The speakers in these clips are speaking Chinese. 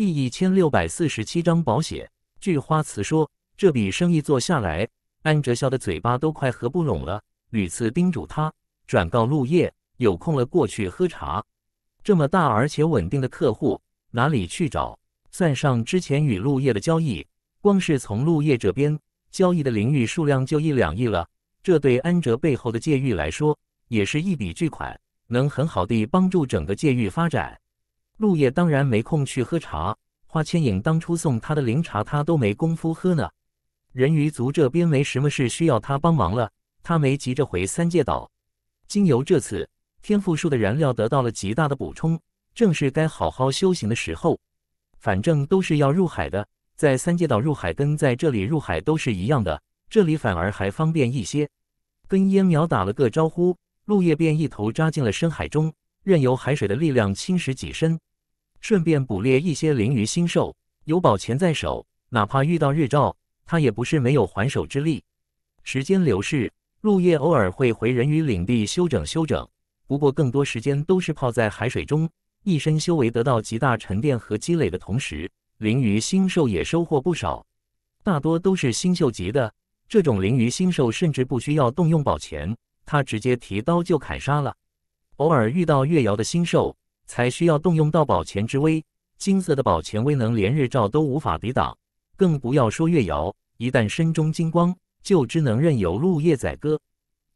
第一千六百四十七章保险。据花瓷说，这笔生意做下来，安哲笑的嘴巴都快合不拢了，屡次叮嘱他转告陆叶，有空了过去喝茶。这么大而且稳定的客户哪里去找？算上之前与陆叶的交易，光是从陆叶这边交易的灵玉数量就一两亿了。这对安哲背后的界域来说，也是一笔巨款，能很好地帮助整个界域发展。陆叶当然没空去喝茶，花千影当初送他的灵茶他都没工夫喝呢。人鱼族这边没什么事需要他帮忙了，他没急着回三界岛。经由这次天赋树的燃料得到了极大的补充，正是该好好修行的时候。反正都是要入海的，在三界岛入海跟在这里入海都是一样的，这里反而还方便一些。跟烟苗打了个招呼，陆叶便一头扎进了深海中，任由海水的力量侵蚀己身。顺便捕猎一些灵鱼新兽，有宝钱在手，哪怕遇到日照，他也不是没有还手之力。时间流逝，陆叶偶尔会回人鱼领地休整休整，不过更多时间都是泡在海水中，一身修为得到极大沉淀和积累的同时，灵鱼新兽也收获不少，大多都是新秀级的。这种灵鱼新兽甚至不需要动用宝钱，他直接提刀就砍杀了。偶尔遇到月瑶的新兽。才需要动用到宝钱之威，金色的宝钱威能连日照都无法抵挡，更不要说月瑶。一旦身中金光，就只能任由陆叶宰割。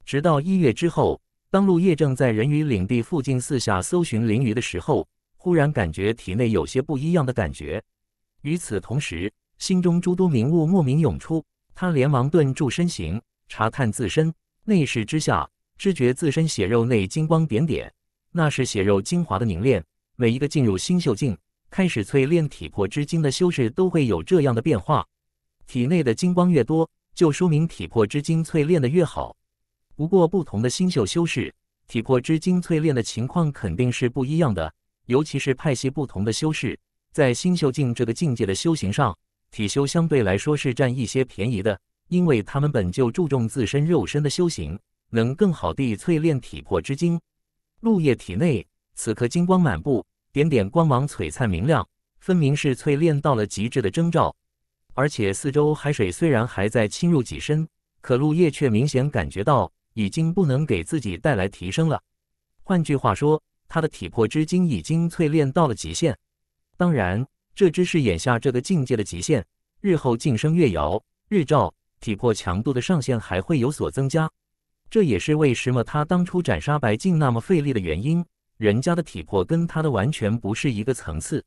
直到一月之后，当陆叶正在人鱼领地附近四下搜寻灵鱼的时候，忽然感觉体内有些不一样的感觉。与此同时，心中诸多明悟莫名涌出，他连忙顿住身形，查看自身。内视之下，知觉自身血肉内金光点点。那是血肉精华的凝练，每一个进入新秀境开始淬炼体魄之精的修士都会有这样的变化。体内的精光越多，就说明体魄之精淬炼的越好。不过，不同的新秀修士体魄之精淬炼的情况肯定是不一样的，尤其是派系不同的修士，在新秀境这个境界的修行上，体修相对来说是占一些便宜的，因为他们本就注重自身肉身的修行，能更好地淬炼体魄之精。陆叶体内此刻金光满布，点点光芒璀璨明亮，分明是淬炼到了极致的征兆。而且四周海水虽然还在侵入己身，可陆叶却明显感觉到已经不能给自己带来提升了。换句话说，他的体魄之精已经淬炼到了极限。当然，这只是眼下这个境界的极限，日后晋升月瑶、日照体魄强度的上限还会有所增加。这也是为什么他当初斩杀白净那么费力的原因，人家的体魄跟他的完全不是一个层次。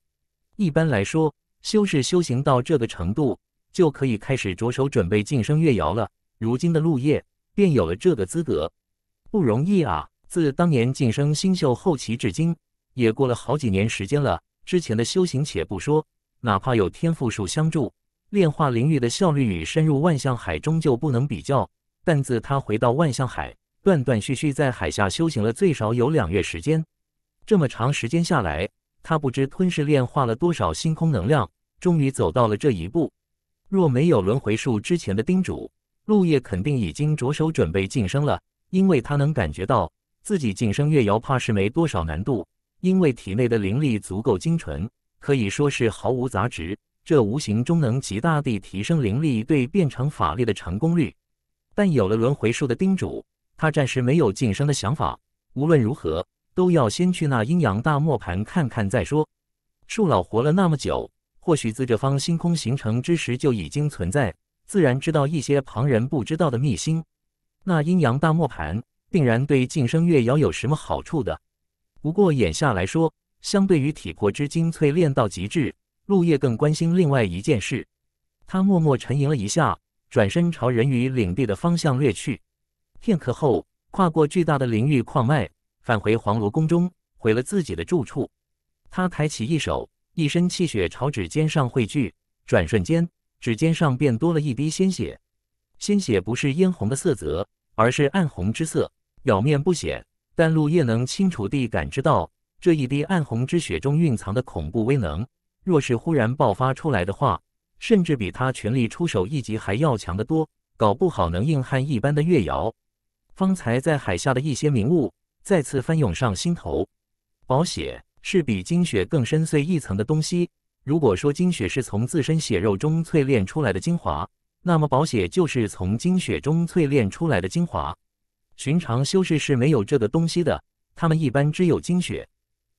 一般来说，修士修行到这个程度，就可以开始着手准备晋升月瑶了。如今的陆叶便有了这个资格，不容易啊！自当年晋升星秀后期至今，也过了好几年时间了。之前的修行且不说，哪怕有天赋树相助，炼化灵域的效率与深入万象海终究不能比较。但自他回到万象海，断断续续在海下修行了最少有两月时间。这么长时间下来，他不知吞噬炼化了多少星空能量，终于走到了这一步。若没有轮回术之前的叮嘱，陆叶肯定已经着手准备晋升了。因为他能感觉到，自己晋升月瑶怕是没多少难度，因为体内的灵力足够精纯，可以说是毫无杂质。这无形中能极大地提升灵力对变成法力的成功率。但有了轮回树的叮嘱，他暂时没有晋升的想法。无论如何，都要先去那阴阳大磨盘看看再说。树老活了那么久，或许自这方星空形成之时就已经存在，自然知道一些旁人不知道的秘辛。那阴阳大磨盘定然对晋升月瑶有什么好处的。不过眼下来说，相对于体魄之精淬炼到极致，陆叶更关心另外一件事。他默默沉吟了一下。转身朝人鱼领地的方向掠去，片刻后，跨过巨大的灵域矿脉，返回黄罗宫中，毁了自己的住处。他抬起一手，一身气血朝指尖上汇聚，转瞬间，指尖上便多了一滴鲜血。鲜血不是嫣红的色泽，而是暗红之色，表面不显，但陆叶能清楚地感知到这一滴暗红之血中蕴藏的恐怖威能，若是忽然爆发出来的话。甚至比他全力出手一击还要强得多，搞不好能硬撼一般的月瑶。方才在海下的一些名物再次翻涌上心头。宝血是比精血更深邃一层的东西。如果说精血是从自身血肉中淬炼出来的精华，那么宝血就是从精血中淬炼出来的精华。寻常修士是没有这个东西的，他们一般只有精血。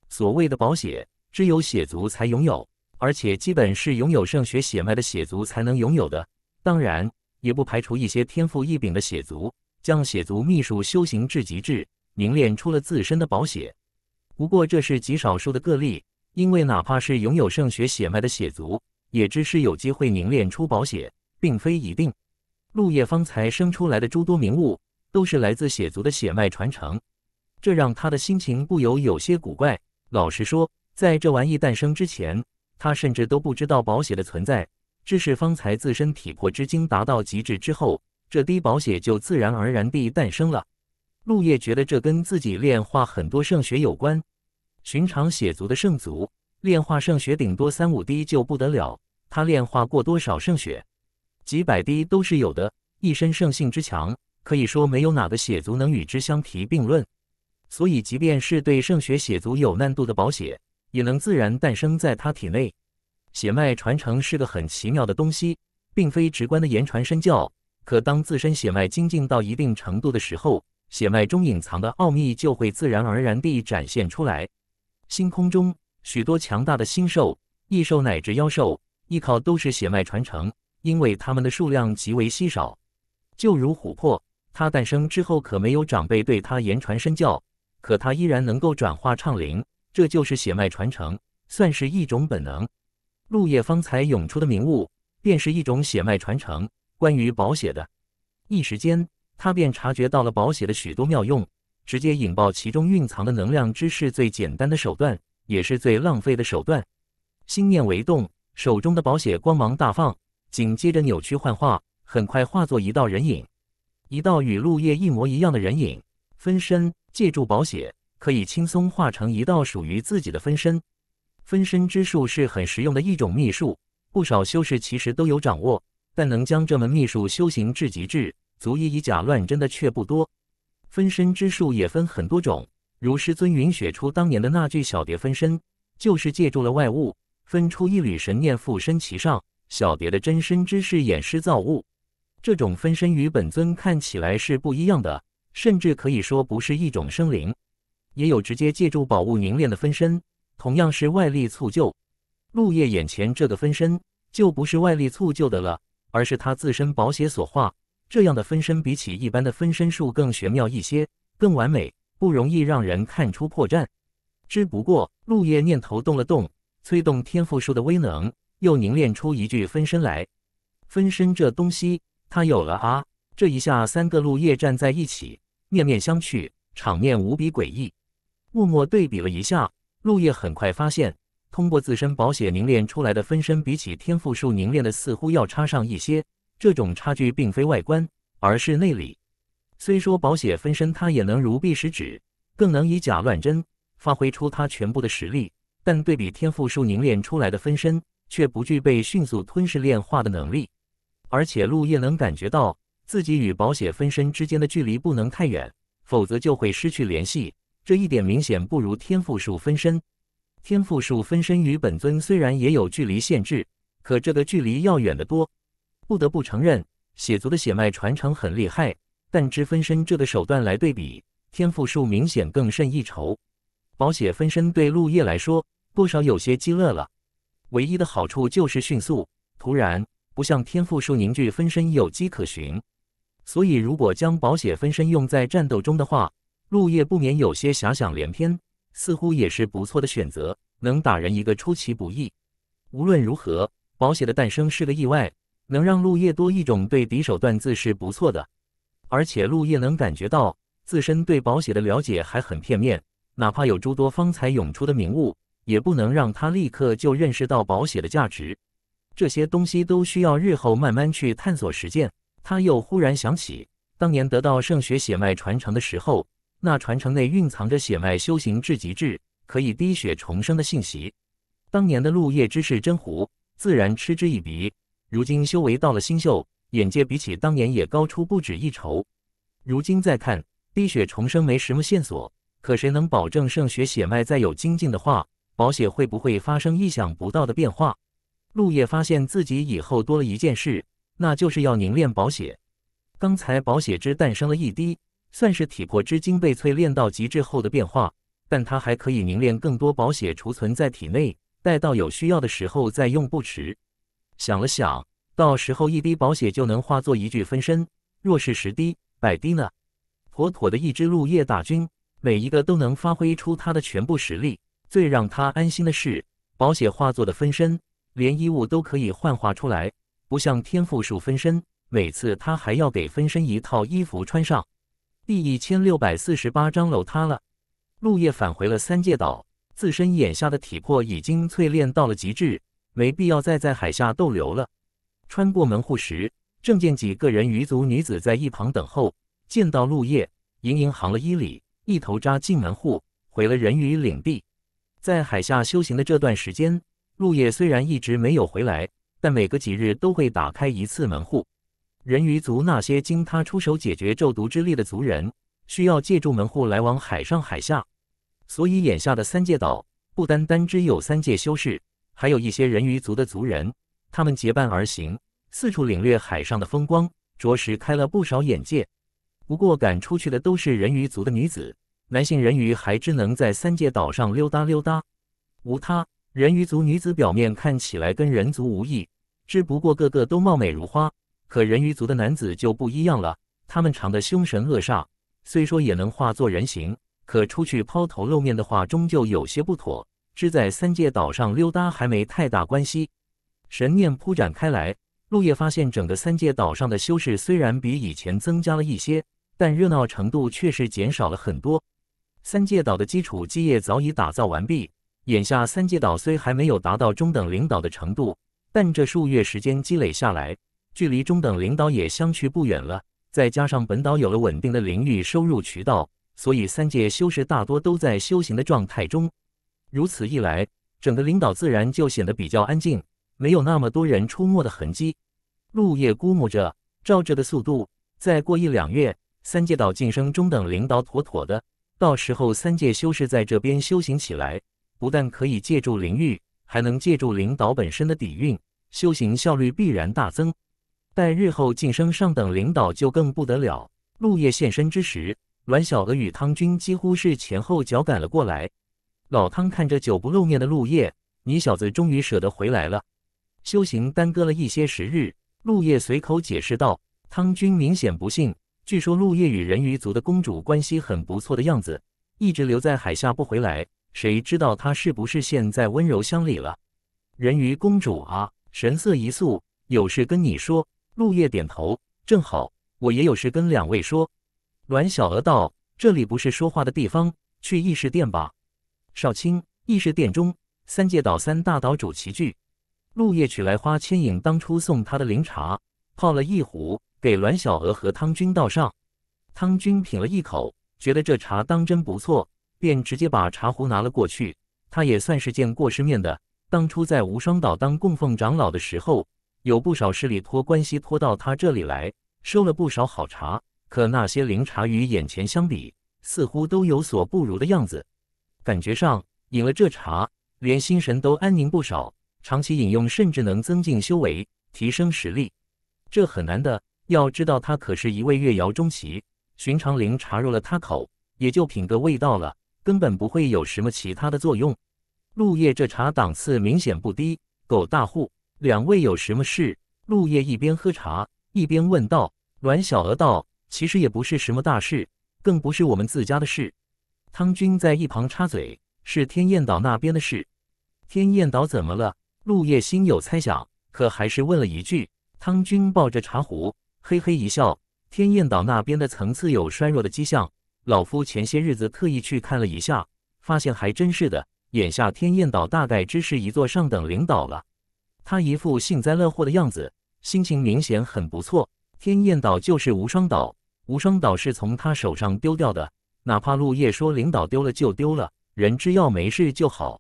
所谓的宝血，只有血族才拥有。而且基本是拥有圣血血脉的血族才能拥有的，当然也不排除一些天赋异禀的血族将血族秘术修行至极致，凝练出了自身的宝血。不过这是极少数的个例，因为哪怕是拥有圣血血脉的血族，也只是有机会凝练出宝血，并非一定。陆叶方才生出来的诸多名物，都是来自血族的血脉传承，这让他的心情不由有些古怪。老实说，在这玩意诞生之前。他甚至都不知道宝血的存在，知是方才自身体魄之精达到极致之后，这滴宝血就自然而然地诞生了。陆叶觉得这跟自己炼化很多圣血有关。寻常血族的圣族炼化圣血，顶多三五滴就不得了。他炼化过多少圣血？几百滴都是有的。一身圣性之强，可以说没有哪个血族能与之相提并论。所以，即便是对圣血血族有难度的宝血，也能自然诞生在他体内，血脉传承是个很奇妙的东西，并非直观的言传身教。可当自身血脉精进到一定程度的时候，血脉中隐藏的奥秘就会自然而然地展现出来。星空中许多强大的星兽、异兽乃至妖兽，依靠都是血脉传承，因为它们的数量极为稀少。就如琥珀，它诞生之后可没有长辈对它言传身教，可它依然能够转化畅灵。这就是血脉传承，算是一种本能。陆叶方才涌出的名物，便是一种血脉传承。关于宝血的，一时间他便察觉到了宝血的许多妙用，直接引爆其中蕴藏的能量之势。最简单的手段，也是最浪费的手段。心念为动，手中的宝血光芒大放，紧接着扭曲幻化，很快化作一道人影，一道与陆叶一模一样的人影分身，借助宝血。可以轻松化成一道属于自己的分身，分身之术是很实用的一种秘术，不少修士其实都有掌握，但能将这门秘术修行至极致，足以以假乱真的却不多。分身之术也分很多种，如师尊云雪初当年的那具小蝶分身，就是借助了外物分出一缕神念附身其上，小蝶的真身之是掩师造物，这种分身与本尊看起来是不一样的，甚至可以说不是一种生灵。也有直接借助宝物凝练的分身，同样是外力促就。陆叶眼前这个分身就不是外力促就的了，而是他自身宝血所化。这样的分身比起一般的分身术更玄妙一些，更完美，不容易让人看出破绽。只不过陆叶念头动了动，催动天赋术的威能，又凝练出一具分身来。分身这东西，他有了啊！这一下，三个陆叶站在一起，面面相觑，场面无比诡异。默默对比了一下，陆叶很快发现，通过自身宝血凝练出来的分身，比起天赋树凝练的似乎要差上一些。这种差距并非外观，而是内里。虽说宝血分身他也能如臂使指，更能以假乱真，发挥出他全部的实力，但对比天赋树凝练出来的分身，却不具备迅速吞噬炼化的能力。而且，陆叶能感觉到自己与宝血分身之间的距离不能太远，否则就会失去联系。这一点明显不如天赋术分身。天赋术分身与本尊虽然也有距离限制，可这个距离要远得多。不得不承认，血族的血脉传承很厉害，但之分身这的手段来对比，天赋术明显更胜一筹。保血分身对陆叶来说多少有些饥饿了，唯一的好处就是迅速突然，不像天赋术凝聚分身有迹可循。所以，如果将保血分身用在战斗中的话，陆叶不免有些遐想连篇，似乎也是不错的选择，能打人一个出其不意。无论如何，宝血的诞生是个意外，能让陆叶多一种对敌手段自是不错的。而且陆叶能感觉到，自身对宝血的了解还很片面，哪怕有诸多方才涌出的名物，也不能让他立刻就认识到宝血的价值。这些东西都需要日后慢慢去探索实践。他又忽然想起，当年得到圣血血脉传承的时候。那传承内蕴藏着血脉修行至极致，可以滴血重生的信息。当年的陆叶之事，真狐自然嗤之以鼻。如今修为到了星秀，眼界比起当年也高出不止一筹。如今再看滴血重生，没什么线索。可谁能保证圣血血脉再有精进的话，宝血会不会发生意想不到的变化？陆叶发现自己以后多了一件事，那就是要凝练宝血。刚才宝血之诞生了一滴。算是体魄之精被淬炼到极致后的变化，但它还可以凝练更多宝血储存在体内，待到有需要的时候再用不迟。想了想，到时候一滴宝血就能化作一具分身，若是十滴、百滴呢？妥妥的一支鹿叶大军，每一个都能发挥出他的全部实力。最让他安心的是，宝血化作的分身，连衣物都可以幻化出来，不像天赋树分身，每次他还要给分身一套衣服穿上。第一千六百四十八章楼塌了。陆叶返回了三界岛，自身眼下的体魄已经淬炼到了极致，没必要再在海下逗留了。穿过门户时，正见几个人鱼族女子在一旁等候，见到陆叶，盈盈行了一礼，一头扎进门户，回了人鱼领地。在海下修行的这段时间，陆叶虽然一直没有回来，但每隔几日都会打开一次门户。人鱼族那些经他出手解决咒毒之力的族人，需要借助门户来往海上海下，所以眼下的三界岛不单单只有三界修士，还有一些人鱼族的族人，他们结伴而行，四处领略海上的风光，着实开了不少眼界。不过赶出去的都是人鱼族的女子，男性人鱼还只能在三界岛上溜达溜达。无他人鱼族女子表面看起来跟人族无异，只不过个个都貌美如花。可人鱼族的男子就不一样了，他们长得凶神恶煞，虽说也能化作人形，可出去抛头露面的话，终究有些不妥。只在三界岛上溜达还没太大关系。神念铺展开来，陆叶发现整个三界岛上的修士虽然比以前增加了一些，但热闹程度确实减少了很多。三界岛的基础基业早已打造完毕，眼下三界岛虽还没有达到中等领导的程度，但这数月时间积累下来。距离中等领导也相去不远了，再加上本岛有了稳定的灵域收入渠道，所以三界修士大多都在修行的状态中。如此一来，整个领导自然就显得比较安静，没有那么多人出没的痕迹。陆叶估摸着，照这的速度，再过一两月，三界岛晋升中等领导妥妥的。到时候，三界修士在这边修行起来，不但可以借助灵域，还能借助领导本身的底蕴，修行效率必然大增。在日后晋升上等领导就更不得了。陆叶现身之时，阮小娥与汤军几乎是前后脚赶了过来。老汤看着久不露面的陆叶，你小子终于舍得回来了。修行耽搁了一些时日，陆叶随口解释道。汤军明显不信，据说陆叶与人鱼族的公主关系很不错的样子，一直留在海下不回来，谁知道他是不是现在温柔乡里了？人鱼公主啊，神色一肃，有事跟你说。陆叶点头，正好我也有事跟两位说。阮小娥道：“这里不是说话的地方，去议事殿吧。”少卿，议事殿中，三界岛三大岛主齐聚。陆叶取来花千影当初送他的灵茶，泡了一壶，给阮小娥和汤君倒上。汤君品了一口，觉得这茶当真不错，便直接把茶壶拿了过去。他也算是见过世面的，当初在无双岛当供奉长老的时候。有不少势力托关系托到他这里来，收了不少好茶。可那些灵茶与眼前相比，似乎都有所不如的样子。感觉上，饮了这茶，连心神都安宁不少。长期饮用，甚至能增进修为，提升实力。这很难的，要知道他可是一位月瑶中期。寻常灵茶入了他口，也就品个味道了，根本不会有什么其他的作用。陆叶这茶档次明显不低，够大户。两位有什么事？陆叶一边喝茶一边问道。阮小娥道：“其实也不是什么大事，更不是我们自家的事。”汤君在一旁插嘴：“是天燕岛那边的事。”天燕岛怎么了？陆叶心有猜想，可还是问了一句。汤君抱着茶壶，嘿嘿一笑：“天燕岛那边的层次有衰弱的迹象，老夫前些日子特意去看了一下，发现还真是的。眼下天燕岛大概只是一座上等领导了。”他一副幸灾乐祸的样子，心情明显很不错。天燕岛就是无双岛，无双岛是从他手上丢掉的。哪怕陆叶说领导丢了就丢了，人只要没事就好，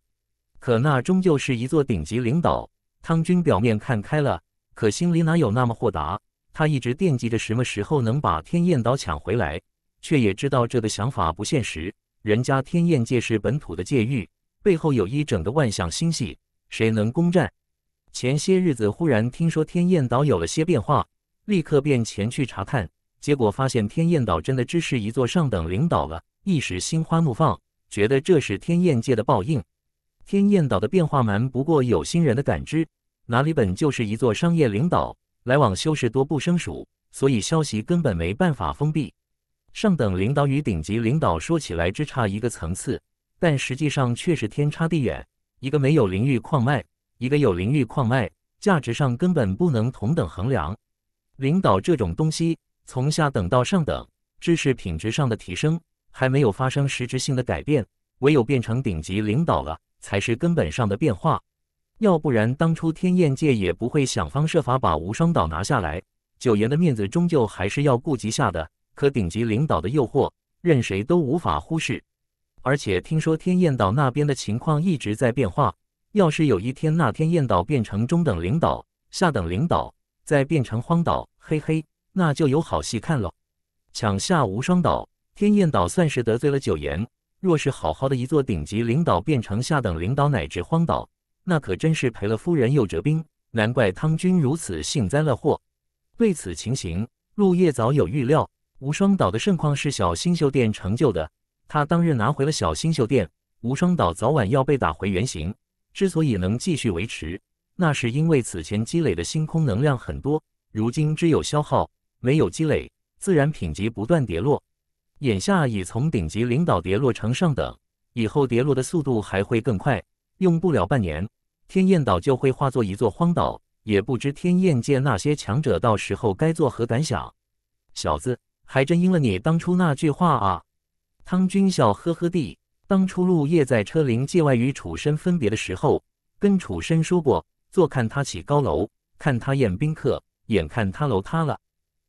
可那终究是一座顶级领导。汤军表面看开了，可心里哪有那么豁达？他一直惦记着什么时候能把天燕岛抢回来，却也知道这个想法不现实。人家天燕界是本土的界域，背后有一整个万象星系，谁能攻占？前些日子忽然听说天燕岛有了些变化，立刻便前去查看，结果发现天燕岛真的只是一座上等领导了，一时心花怒放，觉得这是天燕界的报应。天燕岛的变化瞒不过有心人的感知，哪里本就是一座商业领导，来往修士多不胜数，所以消息根本没办法封闭。上等领导与顶级领导说起来只差一个层次，但实际上却是天差地远，一个没有灵玉矿脉。一个有灵玉矿脉，价值上根本不能同等衡量。领导这种东西，从下等到上等，知识品质上的提升，还没有发生实质性的改变。唯有变成顶级领导了，才是根本上的变化。要不然，当初天燕界也不会想方设法把无双岛拿下来。九爷的面子终究还是要顾及下的。可顶级领导的诱惑，任谁都无法忽视。而且听说天燕岛那边的情况一直在变化。要是有一天那天燕岛变成中等领导、下等领导，再变成荒岛，嘿嘿，那就有好戏看了。抢下无双岛，天燕岛算是得罪了九岩。若是好好的一座顶级领导变成下等领导乃至荒岛，那可真是赔了夫人又折兵。难怪汤君如此幸灾乐祸。对此情形，陆叶早有预料。无双岛的盛况是小星宿殿成就的，他当日拿回了小星宿殿，无双岛早晚要被打回原形。之所以能继续维持，那是因为此前积累的星空能量很多。如今只有消耗，没有积累，自然品级不断跌落。眼下已从顶级领导跌落成上等，以后跌落的速度还会更快，用不了半年，天焰岛就会化作一座荒岛。也不知天焰界那些强者到时候该作何感想。小子，还真应了你当初那句话啊！汤君笑呵呵地。当初陆叶在车林界外与楚生分别的时候，跟楚生说过：“坐看他起高楼，看他宴宾客，眼看他楼塌了。”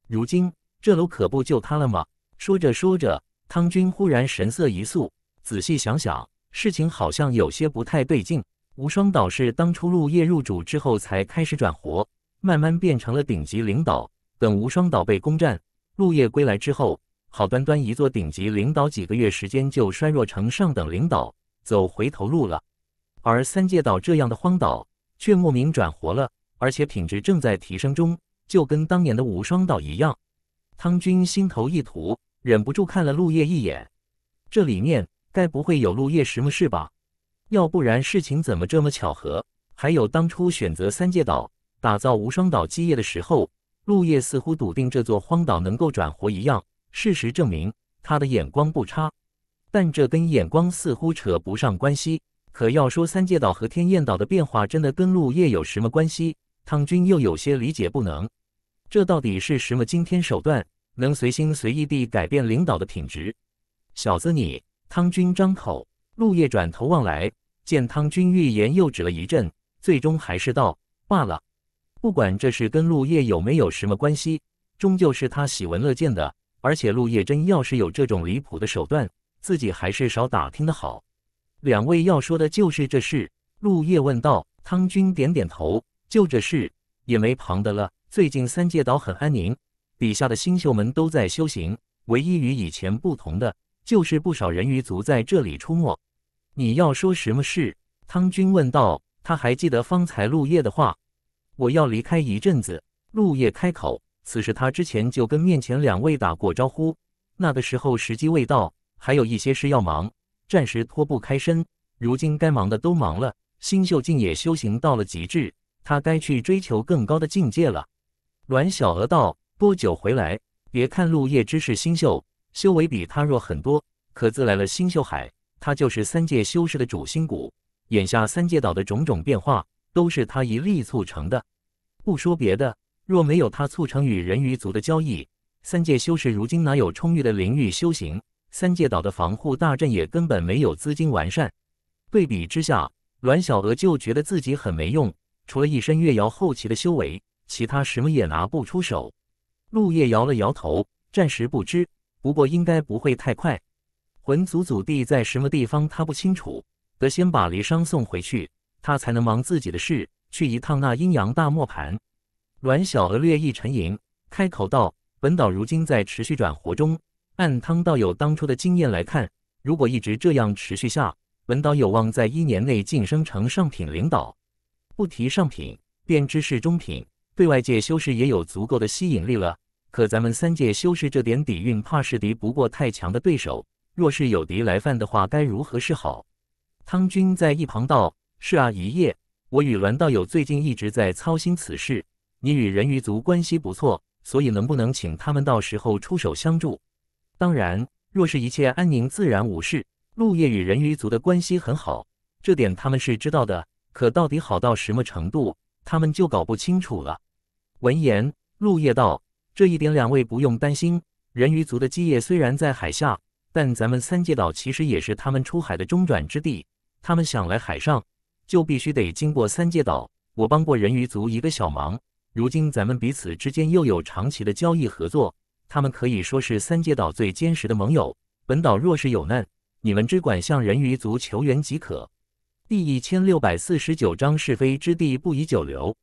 如今这楼可不就塌了吗？说着说着，汤君忽然神色一肃，仔细想想，事情好像有些不太对劲。无双岛是当初陆叶入主之后才开始转活，慢慢变成了顶级领导。等无双岛被攻占，陆叶归来之后。好端端一座顶级领导，几个月时间就衰弱成上等领导，走回头路了。而三界岛这样的荒岛，却莫名转活了，而且品质正在提升中，就跟当年的无双岛一样。汤军心头一突，忍不住看了陆叶一眼，这里面该不会有陆叶什么事吧？要不然事情怎么这么巧合？还有当初选择三界岛打造无双岛基业的时候，陆叶似乎笃定这座荒岛能够转活一样。事实证明，他的眼光不差，但这跟眼光似乎扯不上关系。可要说三界岛和天焰岛的变化真的跟陆叶有什么关系，汤军又有些理解不能。这到底是什么惊天手段，能随心随意地改变领导的品质？小子，你汤军张口，陆叶转头望来，见汤军欲言又止了一阵，最终还是道罢了。不管这事跟陆叶有没有什么关系，终究是他喜闻乐见的。而且陆叶真要是有这种离谱的手段，自己还是少打听的好。两位要说的就是这事。陆叶问道。汤君点点头，就这事也没旁的了。最近三界岛很安宁，底下的星宿们都在修行。唯一与以前不同的，就是不少人鱼族在这里出没。你要说什么事？汤君问道。他还记得方才陆叶的话。我要离开一阵子。陆叶开口。此时他之前就跟面前两位打过招呼，那个时候时机未到，还有一些事要忙，暂时脱不开身。如今该忙的都忙了，星秀竟也修行到了极致，他该去追求更高的境界了。阮小娥道：“多久回来？别看陆叶之是星秀，修为比他弱很多，可自来了星秀海，他就是三界修士的主心骨。眼下三界岛的种种变化，都是他一力促成的。不说别的。”若没有他促成与人鱼族的交易，三界修士如今哪有充裕的灵域修行？三界岛的防护大阵也根本没有资金完善。对比之下，阮小娥就觉得自己很没用，除了一身月瑶后期的修为，其他什么也拿不出手。陆夜摇了摇头，暂时不知，不过应该不会太快。魂族祖地在什么地方他不清楚，得先把离殇送回去，他才能忙自己的事，去一趟那阴阳大磨盘。阮小娥略一沉吟，开口道：“本岛如今在持续转活中，按汤道友当初的经验来看，如果一直这样持续下，本岛有望在一年内晋升成上品领导。不提上品，便知是中品，对外界修士也有足够的吸引力了。可咱们三界修士这点底蕴，怕是敌不过太强的对手。若是有敌来犯的话，该如何是好？”汤君在一旁道：“是啊，一夜，我与阮道友最近一直在操心此事。”你与人鱼族关系不错，所以能不能请他们到时候出手相助？当然，若是一切安宁，自然无事。陆叶与人鱼族的关系很好，这点他们是知道的，可到底好到什么程度，他们就搞不清楚了。闻言，陆叶道：“这一点两位不用担心。人鱼族的基业虽然在海下，但咱们三界岛其实也是他们出海的中转之地。他们想来海上，就必须得经过三界岛。我帮过人鱼族一个小忙。”如今咱们彼此之间又有长期的交易合作，他们可以说是三界岛最坚实的盟友。本岛若是有难，你们只管向人鱼族求援即可。第一千六百四十九章是非之地不宜久留。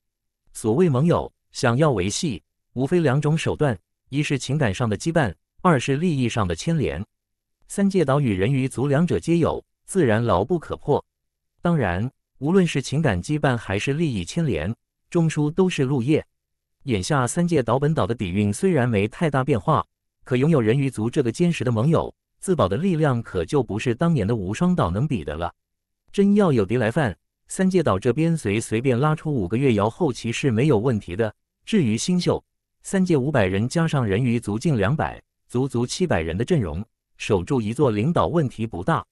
所谓盟友，想要维系，无非两种手段：一是情感上的羁绊，二是利益上的牵连。三界岛与人鱼族两者皆有，自然牢不可破。当然，无论是情感羁绊还是利益牵连。中枢都是陆叶。眼下三界岛本岛的底蕴虽然没太大变化，可拥有人鱼族这个坚实的盟友，自保的力量可就不是当年的无双岛能比的了。真要有敌来犯，三界岛这边随随便拉出五个月瑶后期是没有问题的。至于新秀，三界五百人加上人鱼族近两百，足足七百人的阵容，守住一座领导问题不大。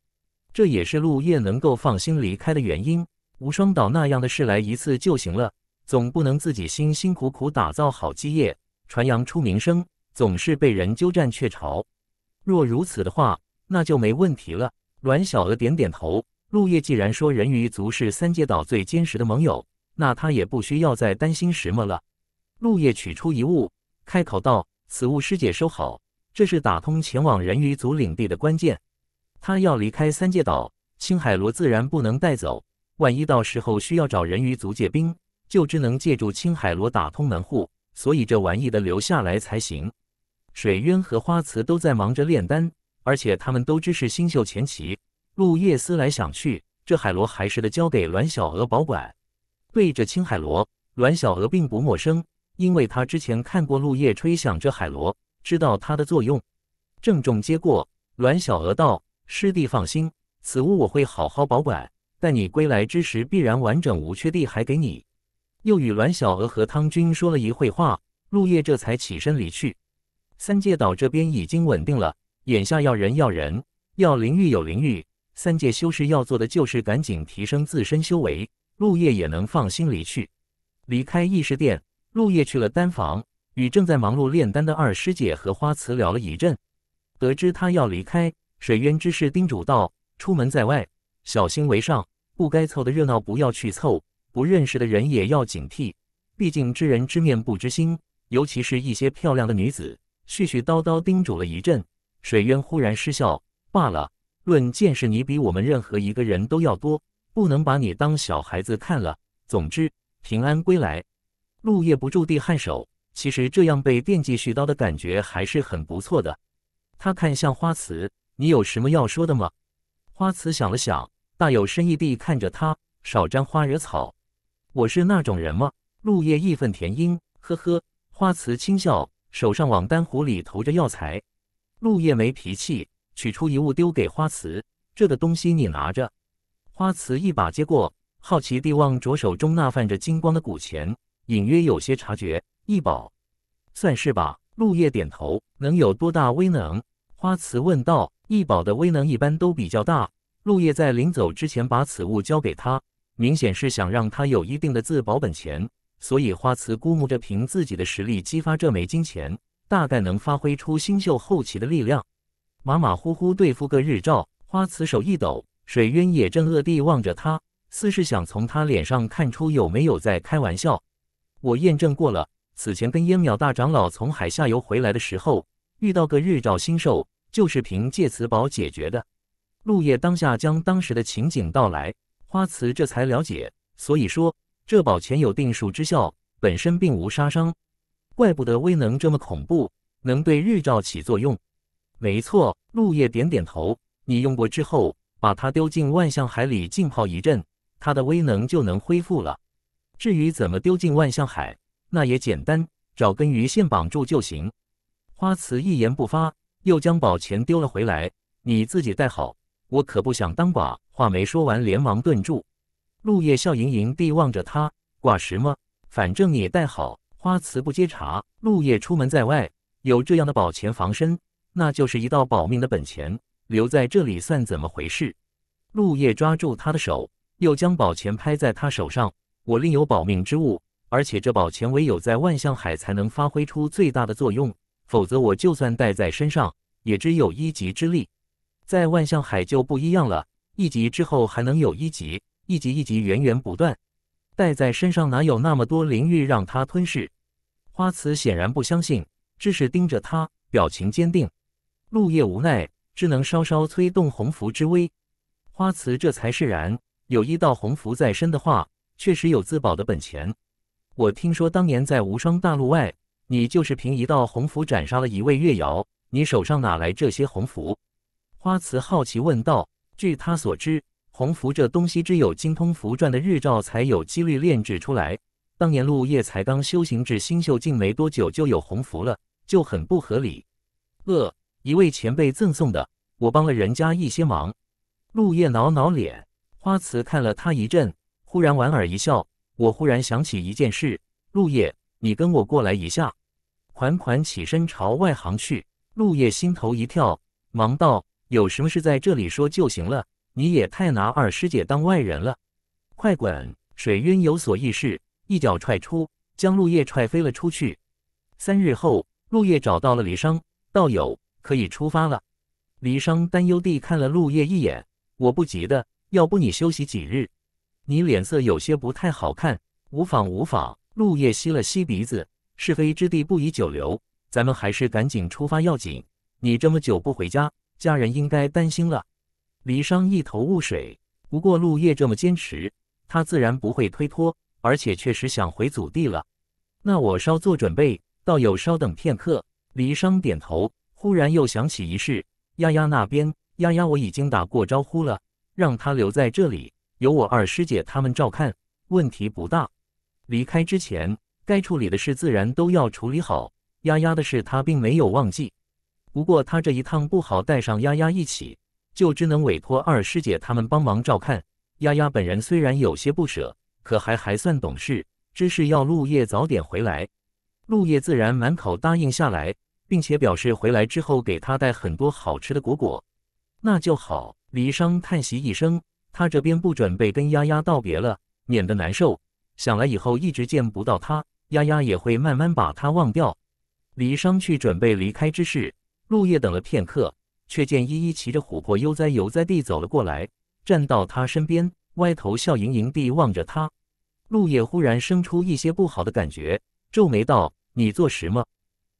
这也是陆叶能够放心离开的原因。无双岛那样的事来一次就行了。总不能自己辛辛苦苦打造好基业，传扬出名声，总是被人鸠占鹊巢。若如此的话，那就没问题了。阮小娥点点头。陆叶既然说人鱼族是三界岛最坚实的盟友，那他也不需要再担心什么了。陆叶取出一物，开口道：“此物师姐收好，这是打通前往人鱼族领地的关键。他要离开三界岛，青海螺自然不能带走。万一到时候需要找人鱼族借兵。”就只能借助青海螺打通门户，所以这玩意得留下来才行。水渊和花瓷都在忙着炼丹，而且他们都知是新秀前期。陆叶思来想去，这海螺还是得交给阮小娥保管。对着青海螺，阮小娥并不陌生，因为他之前看过陆叶吹响这海螺，知道它的作用。郑重接过，阮小娥道：“师弟放心，此物我会好好保管，待你归来之时，必然完整无缺地还给你。”又与阮小娥和汤君说了一会话，陆叶这才起身离去。三界岛这边已经稳定了，眼下要人要人，要灵玉有灵玉，三界修士要做的就是赶紧提升自身修为，陆叶也能放心离去。离开议事殿，陆叶去了丹房，与正在忙碌炼丹的二师姐和花慈聊了一阵，得知他要离开，水渊之事叮嘱道：出门在外，小心为上，不该凑的热闹不要去凑。不认识的人也要警惕，毕竟知人知面不知心，尤其是一些漂亮的女子。絮絮叨叨叮嘱了一阵，水渊忽然失笑：“罢了，论见识你比我们任何一个人都要多，不能把你当小孩子看了。”总之平安归来。陆夜不住地颔首，其实这样被惦记絮叨的感觉还是很不错的。他看向花瓷：“你有什么要说的吗？”花瓷想了想，大有深意地看着他：“少沾花惹草。”我是那种人吗？陆叶义愤填膺。呵呵，花瓷轻笑，手上往丹壶里投着药材。陆叶没脾气，取出一物丢给花瓷：“这个东西你拿着。”花瓷一把接过，好奇地望着手中那泛着金光的古钱，隐约有些察觉，一宝，算是吧。陆叶点头。能有多大威能？花瓷问道。一宝的威能一般都比较大。陆叶在临走之前把此物交给他。明显是想让他有一定的自保本钱，所以花慈估摸着凭自己的实力激发这枚金钱，大概能发挥出星宿后期的力量，马马虎虎对付个日照。花慈手一抖，水渊也正恶地望着他，似是想从他脸上看出有没有在开玩笑。我验证过了，此前跟烟淼大长老从海下游回来的时候，遇到个日照星兽，就是凭借此宝解决的。陆叶当下将当时的情景道来。花瓷这才了解，所以说这宝钱有定数之效，本身并无杀伤，怪不得威能这么恐怖，能对日照起作用。没错，陆叶点点头，你用过之后，把它丢进万象海里浸泡一阵，它的威能就能恢复了。至于怎么丢进万象海，那也简单，找根鱼线绑住就行。花瓷一言不发，又将宝钱丢了回来，你自己带好。我可不想当寡。话没说完，连忙顿住。陆叶笑盈盈地望着他，寡什吗？反正你带好。花瓷不接茶。陆叶出门在外，有这样的宝钱防身，那就是一道保命的本钱。留在这里算怎么回事？陆叶抓住他的手，又将宝钱拍在他手上。我另有保命之物，而且这宝钱唯有在万象海才能发挥出最大的作用，否则我就算带在身上，也只有一己之力。在万象海就不一样了，一级之后还能有一级，一级一级源源不断，带在身上哪有那么多灵玉让他吞噬？花慈显然不相信，只是盯着他，表情坚定。陆叶无奈，只能稍稍催动鸿福之威。花慈这才释然，有一道洪福在身的话，确实有自保的本钱。我听说当年在无双大陆外，你就是凭一道洪福斩杀了一位月瑶，你手上哪来这些洪福？花慈好奇问道：“据他所知，鸿符这东西只有精通符篆的日照才有几率炼制出来。当年陆叶才刚修行至星宿境没多久，就有鸿符了，就很不合理。”“呃，一位前辈赠送的，我帮了人家一些忙。”陆叶挠挠脸，花慈看了他一阵，忽然莞尔一笑：“我忽然想起一件事，陆叶，你跟我过来一下。”款款起身朝外行去，陆叶心头一跳，忙道。有什么事在这里说就行了。你也太拿二师姐当外人了，快滚！水渊有所异事，一脚踹出，将陆叶踹飞了出去。三日后，陆叶找到了李商道友，可以出发了。李商担忧地看了陆叶一眼：“我不急的，要不你休息几日？你脸色有些不太好看。”“无妨无妨。”陆叶吸了吸鼻子：“是非之地不宜久留，咱们还是赶紧出发要紧。你这么久不回家？”家人应该担心了，李商一头雾水。不过陆叶这么坚持，他自然不会推脱，而且确实想回祖地了。那我稍做准备，道友稍等片刻。李商点头，忽然又想起一事：丫丫那边，丫丫我已经打过招呼了，让她留在这里，由我二师姐他们照看，问题不大。离开之前，该处理的事自然都要处理好。丫丫的事，他并没有忘记。不过他这一趟不好带上丫丫一起，就只能委托二师姐他们帮忙照看。丫丫本人虽然有些不舍，可还还算懂事，只是要陆叶早点回来。陆叶自然满口答应下来，并且表示回来之后给他带很多好吃的果果。那就好，黎商叹息一声，他这边不准备跟丫丫道别了，免得难受。想来以后一直见不到他，丫丫也会慢慢把他忘掉。黎商去准备离开之事。陆叶等了片刻，却见依依骑着琥珀悠哉悠哉地走了过来，站到他身边，歪头笑盈盈地望着他。陆叶忽然生出一些不好的感觉，皱眉道：“你做什么？”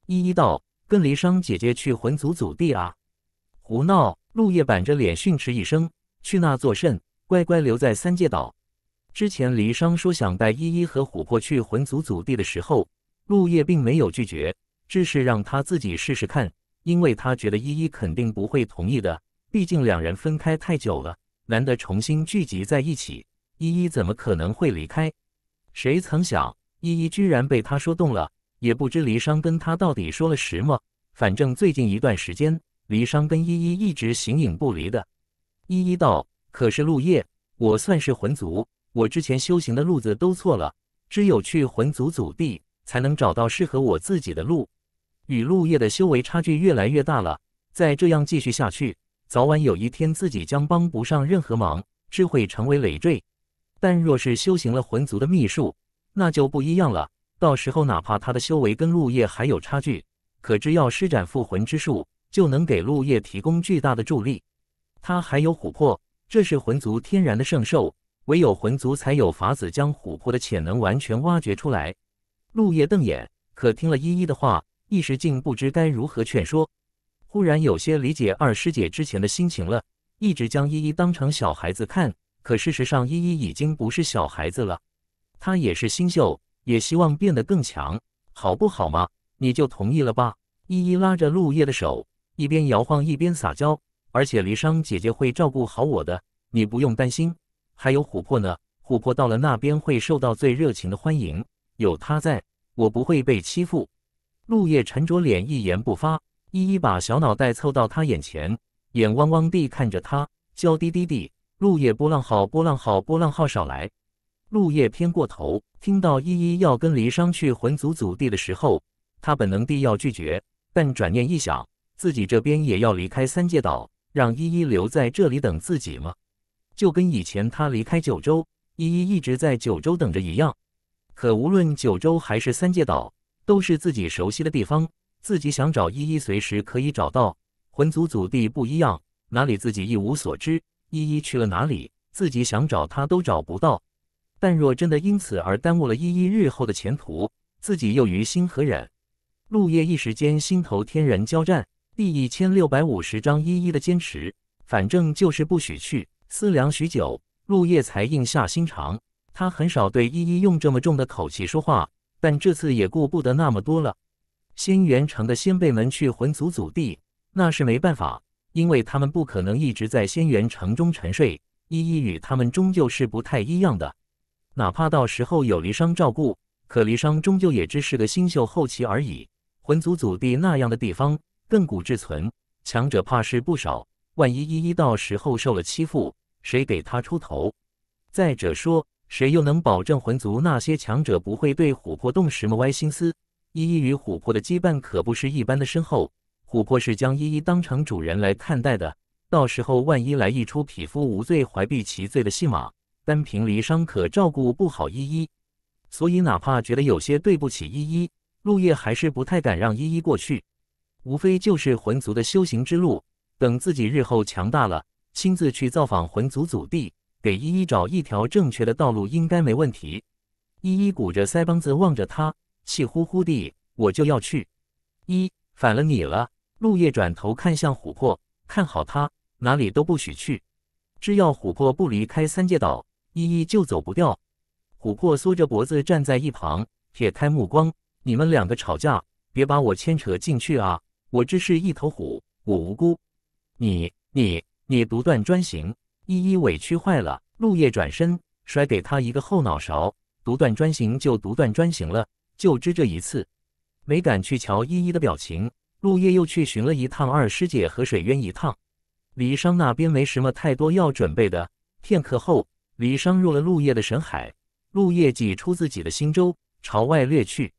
依依道：“跟离殇姐姐去魂族祖地啊！”胡闹！陆叶板着脸训斥一声：“去那做甚？乖乖留在三界岛！”之前离殇说想带依依和琥珀去魂族祖地的时候，陆叶并没有拒绝，只是让他自己试试看。因为他觉得依依肯定不会同意的，毕竟两人分开太久了，难得重新聚集在一起，依依怎么可能会离开？谁曾想，依依居然被他说动了。也不知黎商跟他到底说了什么，反正最近一段时间，黎商跟依依一直形影不离的。依依道：“可是陆夜，我算是魂族，我之前修行的路子都错了，只有去魂族祖地，才能找到适合我自己的路。”与陆叶的修为差距越来越大了，再这样继续下去，早晚有一天自己将帮不上任何忙，只会成为累赘。但若是修行了魂族的秘术，那就不一样了。到时候哪怕他的修为跟陆叶还有差距，可只要施展附魂之术，就能给陆叶提供巨大的助力。他还有琥珀，这是魂族天然的圣兽，唯有魂族才有法子将琥珀的潜能完全挖掘出来。陆叶瞪眼，可听了依依的话。一时竟不知该如何劝说，忽然有些理解二师姐之前的心情了。一直将依依当成小孩子看，可事实上依依已经不是小孩子了。她也是新秀，也希望变得更强，好不好嘛？你就同意了吧？依依拉着陆叶的手，一边摇晃一边撒娇。而且离殇姐姐会照顾好我的，你不用担心。还有琥珀呢，琥珀到了那边会受到最热情的欢迎。有他在，我不会被欺负。陆叶沉着脸，一言不发。依依把小脑袋凑到他眼前，眼汪汪地看着他，娇滴滴地。陆叶，波浪号，波浪号，波浪号，少来。陆夜偏过头，听到依依要跟离殇去魂族祖地的时候，他本能地要拒绝，但转念一想，自己这边也要离开三界岛，让依依留在这里等自己吗？就跟以前他离开九州，依依一直在九州等着一样。可无论九州还是三界岛。都是自己熟悉的地方，自己想找依依，随时可以找到。魂族祖地不一样，哪里自己一无所知，依依去了哪里，自己想找他都找不到。但若真的因此而耽误了依依日后的前途，自己又于心何忍？陆叶一时间心头天人交战。第一千六百五十章依依的坚持，反正就是不许去。思量许久，陆叶才硬下心肠。他很少对依依用这么重的口气说话。但这次也顾不得那么多了。仙元城的先辈们去魂族祖地，那是没办法，因为他们不可能一直在仙元城中沉睡。依依与他们终究是不太一样的，哪怕到时候有离殇照顾，可离殇终究也只是个新秀后期而已。魂族祖地那样的地方，亘古至存，强者怕是不少。万一依依到时候受了欺负，谁给他出头？再者说。谁又能保证魂族那些强者不会对琥珀动什么歪心思？依依与琥珀的羁绊可不是一般的深厚，琥珀是将依依当成主人来看待的。到时候万一来一出“匹夫无罪，怀璧其罪”的戏码，单凭离殇可照顾不好依依。所以哪怕觉得有些对不起依依，陆叶还是不太敢让依依过去。无非就是魂族的修行之路，等自己日后强大了，亲自去造访魂族祖地。给依依找一条正确的道路应该没问题。依依鼓着腮帮子望着他，气呼呼地：“我就要去！”一反了你了！陆叶转头看向琥珀，看好他，哪里都不许去。只要琥珀不离开三界岛，依依就走不掉。琥珀缩着脖子站在一旁，撇开目光：“你们两个吵架，别把我牵扯进去啊！我只是一头虎，我无辜。你、你、你独断专行。”依依委屈坏了，陆叶转身摔给他一个后脑勺。独断专行就独断专行了，就只这一次。没敢去瞧依依的表情，陆叶又去寻了一趟二师姐和水渊一趟。李商那边没什么太多要准备的。片刻后，李商入了陆叶的神海，陆叶挤出自己的星舟朝外掠去。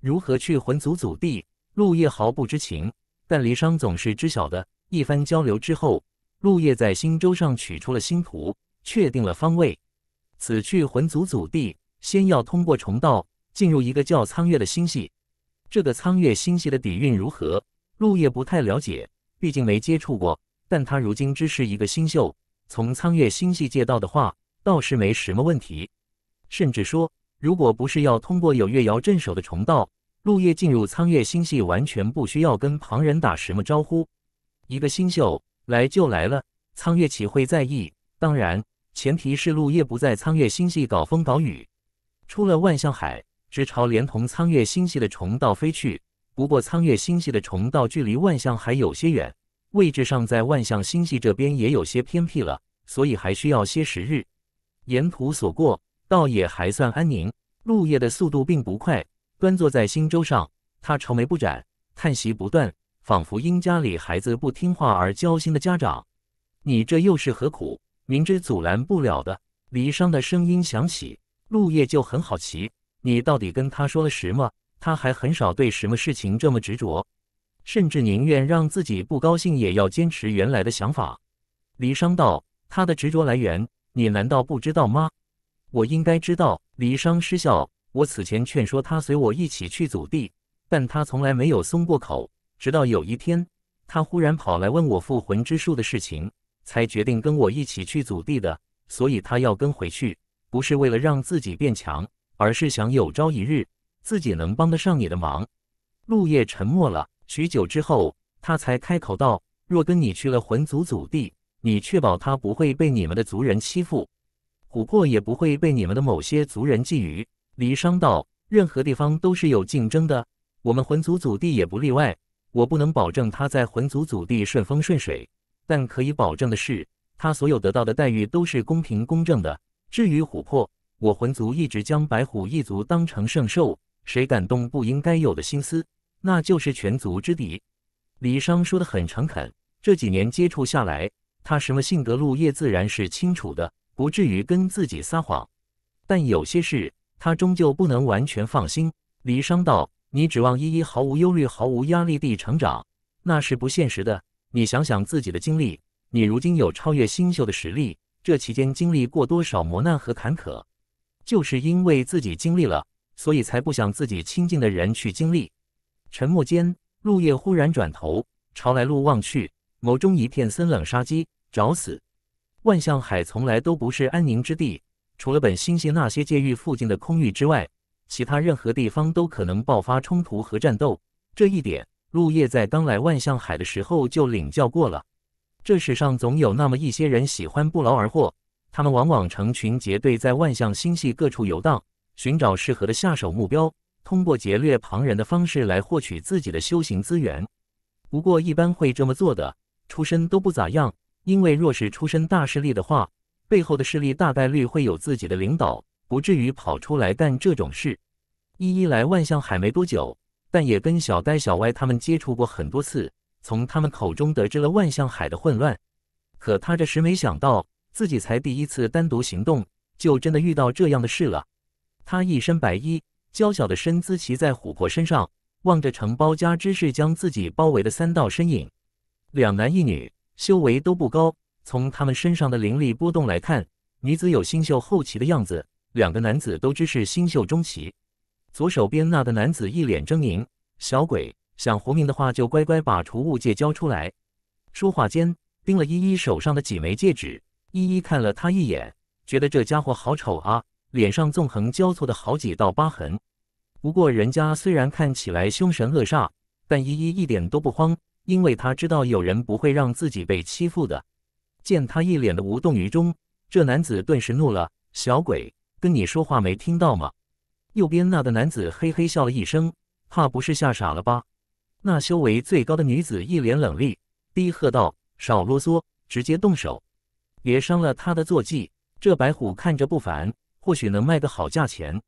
如何去魂族祖地，陆叶毫不知情，但李商总是知晓的。一番交流之后。陆叶在星舟上取出了星图，确定了方位。此去魂族祖地，先要通过虫道进入一个叫苍月的星系。这个苍月星系的底蕴如何，陆叶不太了解，毕竟没接触过。但他如今只是一个星宿，从苍月星系借道的话，倒是没什么问题。甚至说，如果不是要通过有月瑶镇守的虫道，陆叶进入苍月星系完全不需要跟旁人打什么招呼。一个星宿。来就来了，苍月岂会在意？当然，前提是陆叶不在苍月星系搞风搞雨。出了万象海，直朝连同苍月星系的虫道飞去。不过，苍月星系的虫道距离万象还有些远，位置上在万象星系这边也有些偏僻了，所以还需要些时日。沿途所过，倒也还算安宁。陆叶的速度并不快，端坐在星舟上，他愁眉不展，叹息不断。仿佛因家里孩子不听话而焦心的家长，你这又是何苦？明知阻拦不了的。离殇的声音响起，陆叶就很好奇，你到底跟他说了什么？他还很少对什么事情这么执着，甚至宁愿让自己不高兴也要坚持原来的想法。离殇道：“他的执着来源，你难道不知道吗？”“我应该知道。”离殇失笑：“我此前劝说他随我一起去祖地，但他从来没有松过口。”直到有一天，他忽然跑来问我复魂之术的事情，才决定跟我一起去祖地的。所以，他要跟回去，不是为了让自己变强，而是想有朝一日自己能帮得上你的忙。陆夜沉默了许久之后，他才开口道：“若跟你去了魂族祖地，你确保他不会被你们的族人欺负，琥珀也不会被你们的某些族人觊觎。”离殇道：“任何地方都是有竞争的，我们魂族祖地也不例外。”我不能保证他在魂族祖地顺风顺水，但可以保证的是，他所有得到的待遇都是公平公正的。至于琥珀，我魂族一直将白虎一族当成圣兽，谁敢动不应该有的心思，那就是全族之敌。李商说得很诚恳，这几年接触下来，他什么性格，陆叶自然是清楚的，不至于跟自己撒谎。但有些事，他终究不能完全放心。李商道。你指望依依毫无忧虑、毫无压力地成长，那是不现实的。你想想自己的经历，你如今有超越新秀的实力，这期间经历过多少磨难和坎坷？就是因为自己经历了，所以才不想自己亲近的人去经历。沉默间，陆叶忽然转头朝来路望去，眸中一片森冷杀机。找死！万象海从来都不是安宁之地，除了本星系那些界域附近的空域之外。其他任何地方都可能爆发冲突和战斗，这一点陆叶在刚来万象海的时候就领教过了。这世上总有那么一些人喜欢不劳而获，他们往往成群结队在万象星系各处游荡，寻找适合的下手目标，通过劫掠旁人的方式来获取自己的修行资源。不过一般会这么做的出身都不咋样，因为若是出身大势力的话，背后的势力大概率会有自己的领导。不至于跑出来干这种事。一一来万象海没多久，但也跟小呆小歪他们接触过很多次，从他们口中得知了万象海的混乱。可他这时没想到，自己才第一次单独行动，就真的遇到这样的事了。他一身白衣，娇小的身姿骑在琥珀身上，望着承包家之势将自己包围的三道身影，两男一女，修为都不高。从他们身上的灵力波动来看，女子有星秀后期的样子。两个男子都只是新秀中奇。左手边那个男子一脸狰狞：“小鬼，想活命的话就乖乖把储物戒交出来。”说话间盯了依依手上的几枚戒指，依依看了他一眼，觉得这家伙好丑啊，脸上纵横交错的好几道疤痕。不过人家虽然看起来凶神恶煞，但依依一点都不慌，因为她知道有人不会让自己被欺负的。见他一脸的无动于衷，这男子顿时怒了：“小鬼！”跟你说话没听到吗？右边那个男子嘿嘿笑了一声，怕不是吓傻了吧？那修为最高的女子一脸冷厉，低喝道：“少啰嗦，直接动手，别伤了他的坐骑。这白虎看着不凡，或许能卖个好价钱。”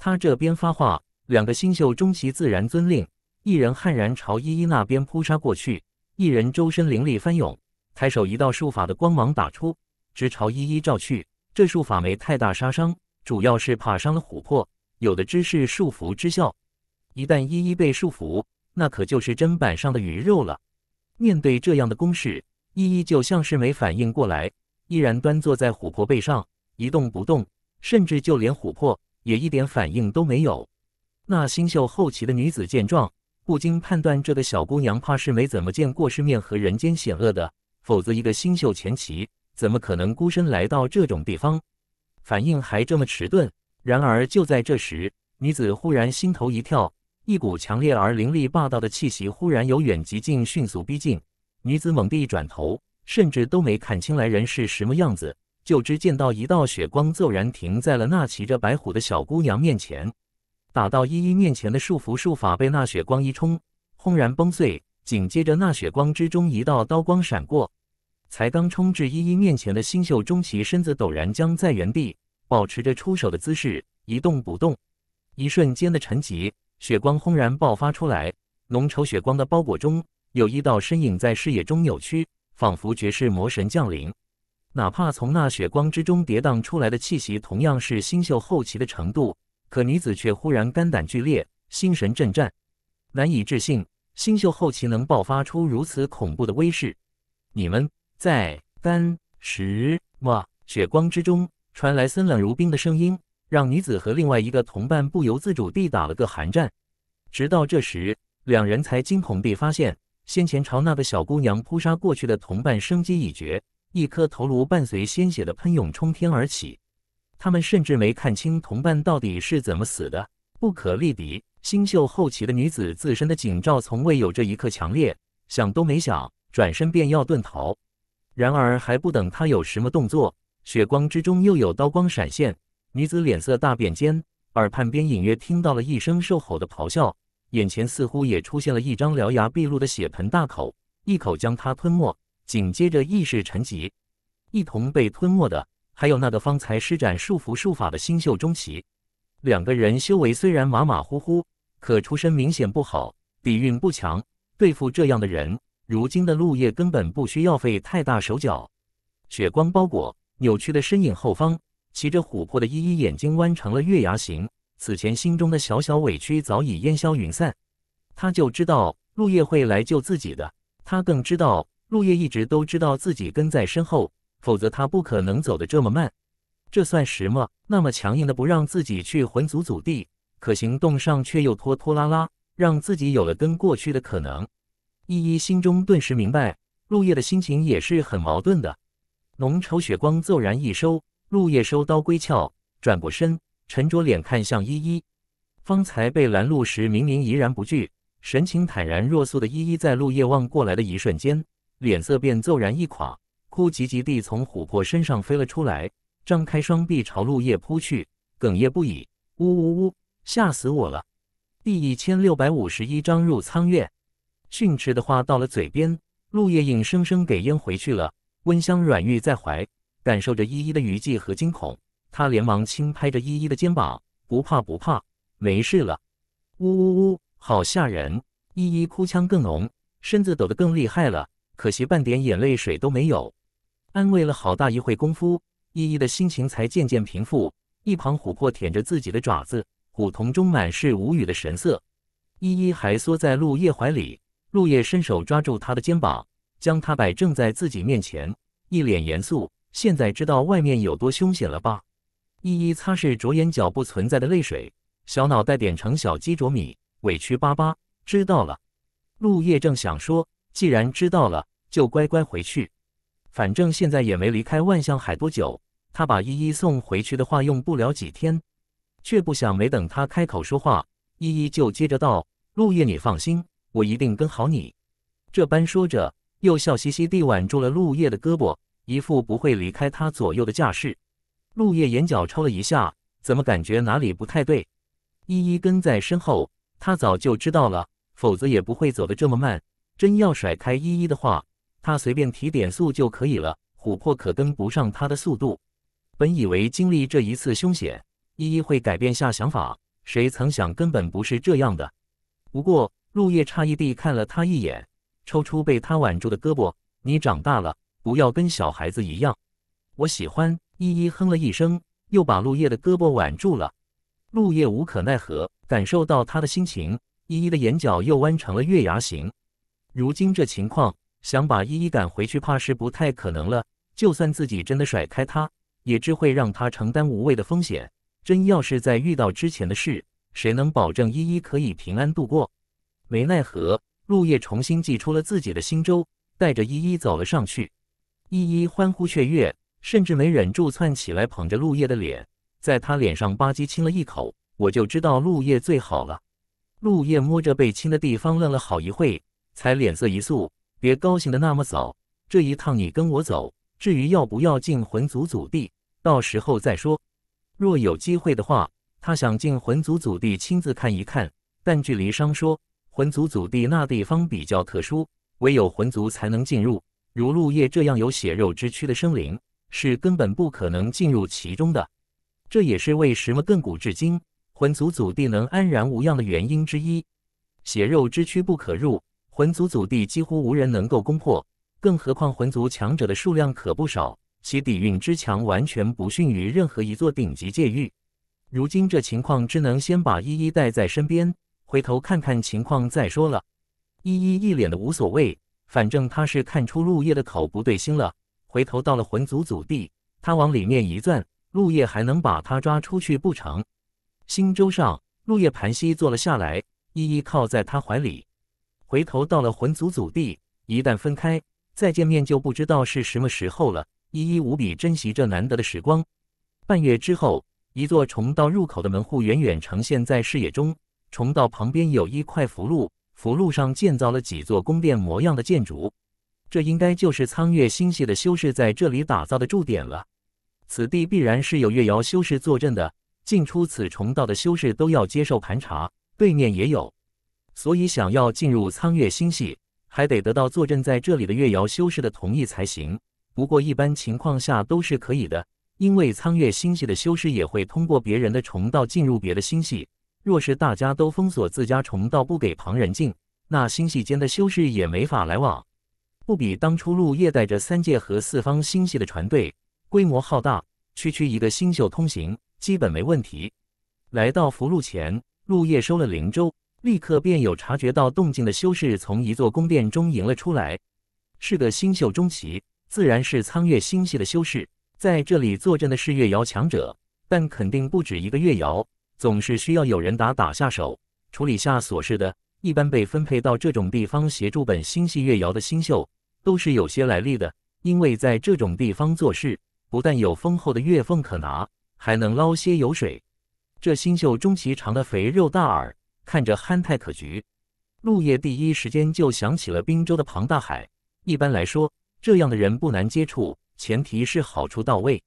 他这边发话，两个新秀终其自然遵令，一人悍然朝依依那边扑杀过去，一人周身灵力翻涌，抬手一道术法的光芒打出，直朝依依照去。这术法没太大杀伤。主要是怕伤了琥珀，有的只是束缚之效。一旦一一被束缚，那可就是砧板上的鱼肉了。面对这样的攻势，依依就像是没反应过来，依然端坐在琥珀背上一动不动，甚至就连琥珀也一点反应都没有。那新秀后期的女子见状，不禁判断这个小姑娘怕是没怎么见过世面和人间险恶的，否则一个新秀前期怎么可能孤身来到这种地方？反应还这么迟钝。然而就在这时，女子忽然心头一跳，一股强烈而凌厉霸道的气息忽然由远及近，迅速逼近。女子猛地一转头，甚至都没看清来人是什么样子，就只见到一道血光骤然停在了那骑着白虎的小姑娘面前。打到依依面前的束缚术法被那血光一冲，轰然崩碎。紧接着，那血光之中一道刀光闪过。才刚冲至依依面前的新秀中旗，身子陡然僵在原地，保持着出手的姿势，一动不动。一瞬间的沉寂，血光轰然爆发出来，浓稠血光的包裹中，有一道身影在视野中扭曲，仿佛绝世魔神降临。哪怕从那血光之中跌宕出来的气息，同样是新秀后期的程度，可女子却忽然肝胆俱裂，心神震颤，难以置信，新秀后期能爆发出如此恐怖的威势。你们。在丹石哇雪光之中，传来森冷如冰的声音，让女子和另外一个同伴不由自主地打了个寒战。直到这时，两人才惊恐地发现，先前朝那个小姑娘扑杀过去的同伴生机已绝，一颗头颅伴随鲜血的喷涌冲天而起。他们甚至没看清同伴到底是怎么死的。不可力敌，星宿后期的女子自身的警兆从未有这一刻强烈，想都没想，转身便要遁逃。然而还不等他有什么动作，血光之中又有刀光闪现，女子脸色大变间，耳畔边隐约听到了一声兽吼的咆哮，眼前似乎也出现了一张獠牙毕露的血盆大口，一口将他吞没，紧接着意识沉寂。一同被吞没的，还有那个方才施展束缚术法的新秀中奇。两个人修为虽然马马虎虎，可出身明显不好，底蕴不强，对付这样的人。如今的陆叶根本不需要费太大手脚，血光包裹扭曲的身影后方，骑着琥珀的依依眼睛弯成了月牙形。此前心中的小小委屈早已烟消云散，他就知道陆叶会来救自己的，他更知道陆叶一直都知道自己跟在身后，否则他不可能走得这么慢。这算什么？那么强硬的不让自己去魂族祖地，可行动上却又拖拖拉拉，让自己有了跟过去的可能。依依心中顿时明白，陆叶的心情也是很矛盾的。浓稠血光骤然一收，陆叶收刀归鞘，转过身，沉着脸看向依依。方才被拦路时，明明怡然不惧，神情坦然若素的依依，在陆叶望过来的一瞬间，脸色便骤然一垮，哭唧唧地从琥珀身上飞了出来，张开双臂朝陆叶扑去，哽咽不已：“呜呜呜，吓死我了！”第一千六百五十一章入苍月。训斥的话到了嘴边，陆叶硬生生给咽回去了。温香软玉在怀，感受着依依的余悸和惊恐，他连忙轻拍着依依的肩膀：“不怕不怕，没事了。”呜呜呜，好吓人！依依哭腔更浓，身子抖得更厉害了。可惜半点眼泪水都没有。安慰了好大一会功夫，依依的心情才渐渐平复。一旁琥珀舔着自己的爪子，虎瞳中满是无语的神色。依依还缩在陆叶怀里。陆叶伸手抓住他的肩膀，将他摆正在自己面前，一脸严肃：“现在知道外面有多凶险了吧？”依依擦拭着眼角不存在的泪水，小脑袋点成小鸡啄米，委屈巴巴：“知道了。”陆叶正想说：“既然知道了，就乖乖回去。”反正现在也没离开万象海多久，他把依依送回去的话，用不了几天。却不想没等他开口说话，依依就接着道：“陆叶，你放心。”我一定跟好你，这般说着，又笑嘻嘻地挽住了陆叶的胳膊，一副不会离开他左右的架势。陆叶眼角抽了一下，怎么感觉哪里不太对？依依跟在身后，他早就知道了，否则也不会走得这么慢。真要甩开依依的话，他随便提点速就可以了。琥珀可跟不上他的速度。本以为经历这一次凶险，依依会改变下想法，谁曾想根本不是这样的。不过。陆叶诧异地看了他一眼，抽出被他挽住的胳膊。你长大了，不要跟小孩子一样。我喜欢依依，哼了一声，又把陆叶的胳膊挽住了。陆叶无可奈何，感受到他的心情，依依的眼角又弯成了月牙形。如今这情况，想把依依赶回去，怕是不太可能了。就算自己真的甩开他，也只会让他承担无谓的风险。真要是在遇到之前的事，谁能保证依依可以平安度过？没奈何，陆叶重新祭出了自己的星舟，带着依依走了上去。依依欢呼雀跃，甚至没忍住窜起来捧着陆叶的脸，在他脸上吧唧亲了一口。我就知道陆叶最好了。陆叶摸着被亲的地方愣了好一会，才脸色一肃：“别高兴的那么早，这一趟你跟我走。至于要不要进魂族祖地，到时候再说。若有机会的话，他想进魂族祖地亲自看一看。但距离殇说，魂族祖地那地方比较特殊，唯有魂族才能进入。如陆叶这样有血肉之躯的生灵，是根本不可能进入其中的。这也是为什么亘古至今，魂族祖地能安然无恙的原因之一。血肉之躯不可入，魂族祖地几乎无人能够攻破。更何况魂族强者的数量可不少，其底蕴之强，完全不逊于任何一座顶级界域。如今这情况，只能先把一一带在身边。回头看看情况再说了，依依一脸的无所谓，反正他是看出陆叶的口不对心了。回头到了魂族祖地，他往里面一钻，陆叶还能把他抓出去不成？星舟上，陆叶盘膝坐了下来，依依靠在他怀里。回头到了魂族祖地，一旦分开，再见面就不知道是什么时候了。依依无比珍惜这难得的时光。半月之后，一座重道入口的门户远远呈现在视野中。虫道旁边有一块福禄，福禄上建造了几座宫殿模样的建筑，这应该就是苍月星系的修士在这里打造的驻点了。此地必然是有月瑶修士坐镇的，进出此虫道的修士都要接受盘查。对面也有，所以想要进入苍月星系，还得得到坐镇在这里的月瑶修士的同意才行。不过一般情况下都是可以的，因为苍月星系的修士也会通过别人的虫道进入别的星系。若是大家都封锁自家虫道不给旁人进，那星系间的修士也没法来往。不比当初陆叶带着三界和四方星系的船队，规模浩大，区区一个星宿通行基本没问题。来到福禄前，陆叶收了灵舟，立刻便有察觉到动静的修士从一座宫殿中迎了出来。是个星宿中期，自然是苍月星系的修士。在这里坐镇的是月瑶强者，但肯定不止一个月瑶。总是需要有人打打下手，处理下琐事的。一般被分配到这种地方协助本星系月窑的新秀，都是有些来历的。因为在这种地方做事，不但有丰厚的月俸可拿，还能捞些油水。这新秀中其长的肥肉大耳，看着憨态可掬。陆叶第一时间就想起了滨州的庞大海。一般来说，这样的人不难接触，前提是好处到位。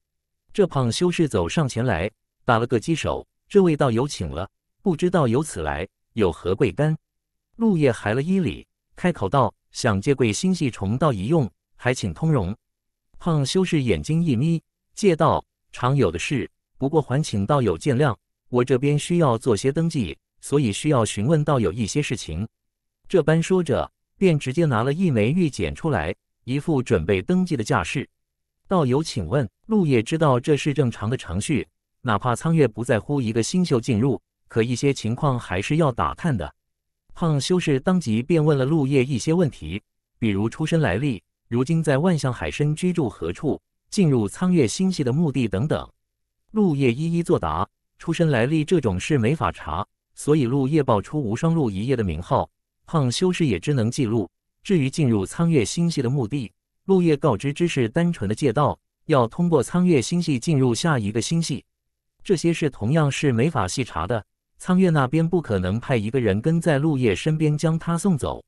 这胖修士走上前来，打了个稽手。这位道友，请了。不知道由此来有何贵干？陆叶还了一礼，开口道：“想借贵心系重道一用，还请通融。”胖修士眼睛一眯，借道常有的事，不过还请道友见谅，我这边需要做些登记，所以需要询问道友一些事情。这般说着，便直接拿了一枚玉简出来，一副准备登记的架势。道友请问，陆叶知道这是正常的程序。哪怕苍月不在乎一个星宿进入，可一些情况还是要打探的。胖修士当即便问了陆叶一些问题，比如出身来历、如今在万象海参居住何处、进入苍月星系的目的等等。陆叶一一作答。出身来历这种事没法查，所以陆叶报出无双路一叶的名号。胖修士也只能记录。至于进入苍月星系的目的，陆叶告知只是单纯的借道，要通过苍月星系进入下一个星系。这些事同样是没法细查的。苍月那边不可能派一个人跟在陆叶身边将他送走，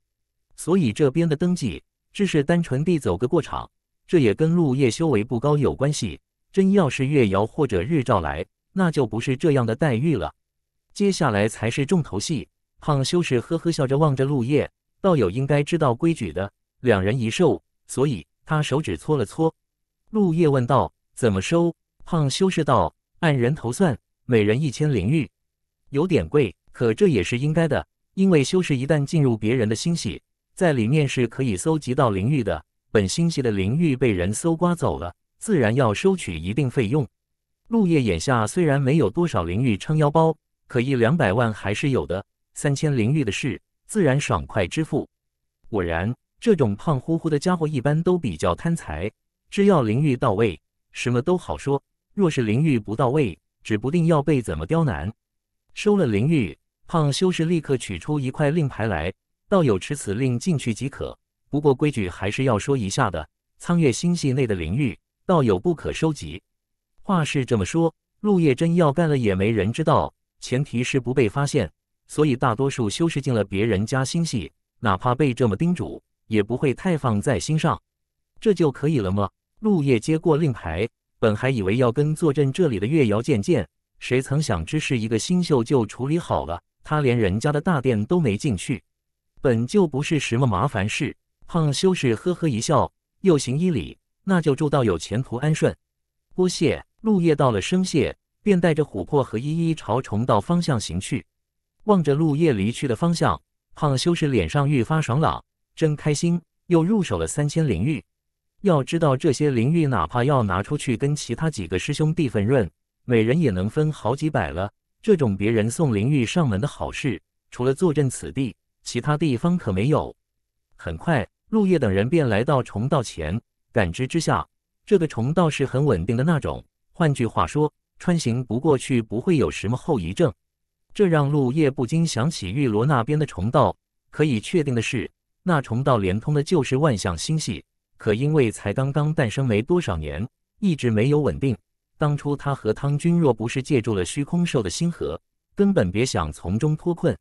所以这边的登记只是单纯地走个过场。这也跟陆叶修为不高有关系。真要是月瑶或者日照来，那就不是这样的待遇了。接下来才是重头戏。胖修士呵呵笑着望着陆叶道友，应该知道规矩的。两人一瘦，所以他手指搓了搓。陆叶问道：“怎么收？”胖修士道。按人头算，每人一千灵玉，有点贵，可这也是应该的。因为修士一旦进入别人的星系，在里面是可以搜集到灵玉的。本星系的灵玉被人搜刮走了，自然要收取一定费用。陆叶眼下虽然没有多少灵玉撑腰包，可一两百万还是有的。三千灵玉的事，自然爽快支付。果然，这种胖乎乎的家伙一般都比较贪财，只要灵玉到位，什么都好说。若是灵玉不到位，指不定要被怎么刁难。收了灵玉，胖修士立刻取出一块令牌来，道友持此令进去即可。不过规矩还是要说一下的，苍月星系内的灵玉，道友不可收集。话是这么说，陆叶真要干了也没人知道，前提是不被发现。所以大多数修士进了别人家星系，哪怕被这么叮嘱，也不会太放在心上。这就可以了吗？陆叶接过令牌。本还以为要跟坐镇这里的月瑶见见，谁曾想只是一个新秀就处理好了，他连人家的大殿都没进去。本就不是什么麻烦事，胖修士呵呵一笑，又行一礼，那就祝道友前途安顺。多谢，陆夜道了声谢，便带着琥珀和依依朝重道方向行去。望着陆夜离去的方向，胖修士脸上愈发爽朗，真开心，又入手了三千灵玉。要知道这些灵玉，哪怕要拿出去跟其他几个师兄弟分润，每人也能分好几百了。这种别人送灵玉上门的好事，除了坐镇此地，其他地方可没有。很快，陆叶等人便来到虫道前，感知之下，这个虫道是很稳定的那种。换句话说，穿行不过去不会有什么后遗症。这让陆叶不禁想起玉罗那边的虫道。可以确定的是，那虫道连通的就是万象星系。可因为才刚刚诞生没多少年，一直没有稳定。当初他和汤君若不是借助了虚空兽的星核，根本别想从中脱困。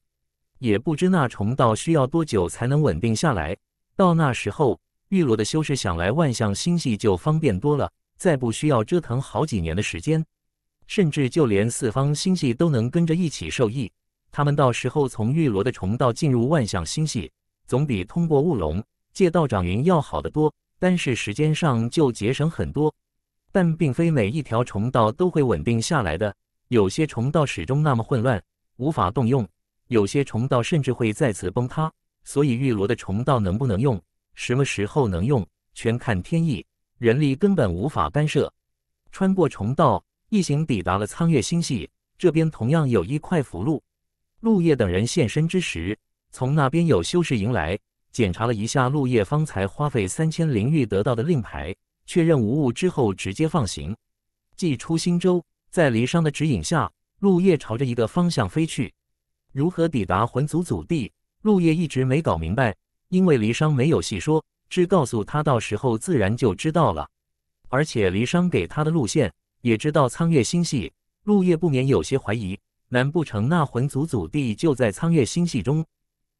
也不知那虫道需要多久才能稳定下来。到那时候，玉罗的修士想来万象星系就方便多了，再不需要折腾好几年的时间，甚至就连四方星系都能跟着一起受益。他们到时候从玉罗的虫道进入万象星系，总比通过雾龙借道长云要好得多。但是时间上就节省很多，但并非每一条虫道都会稳定下来的，有些虫道始终那么混乱，无法动用；有些虫道甚至会再次崩塌。所以玉罗的虫道能不能用，什么时候能用，全看天意，人力根本无法干涉。穿过虫道，一行抵达了苍月星系这边，同样有一块福禄。陆叶等人现身之时，从那边有修士迎来。检查了一下陆叶方才花费三千灵玉得到的令牌，确认无误之后直接放行。祭出星舟，在离殇的指引下，陆叶朝着一个方向飞去。如何抵达魂族祖地，陆叶一直没搞明白，因为离殇没有细说，只告诉他到时候自然就知道了。而且离殇给他的路线也知道苍月星系，陆叶不免有些怀疑，难不成那魂族祖地就在苍月星系中？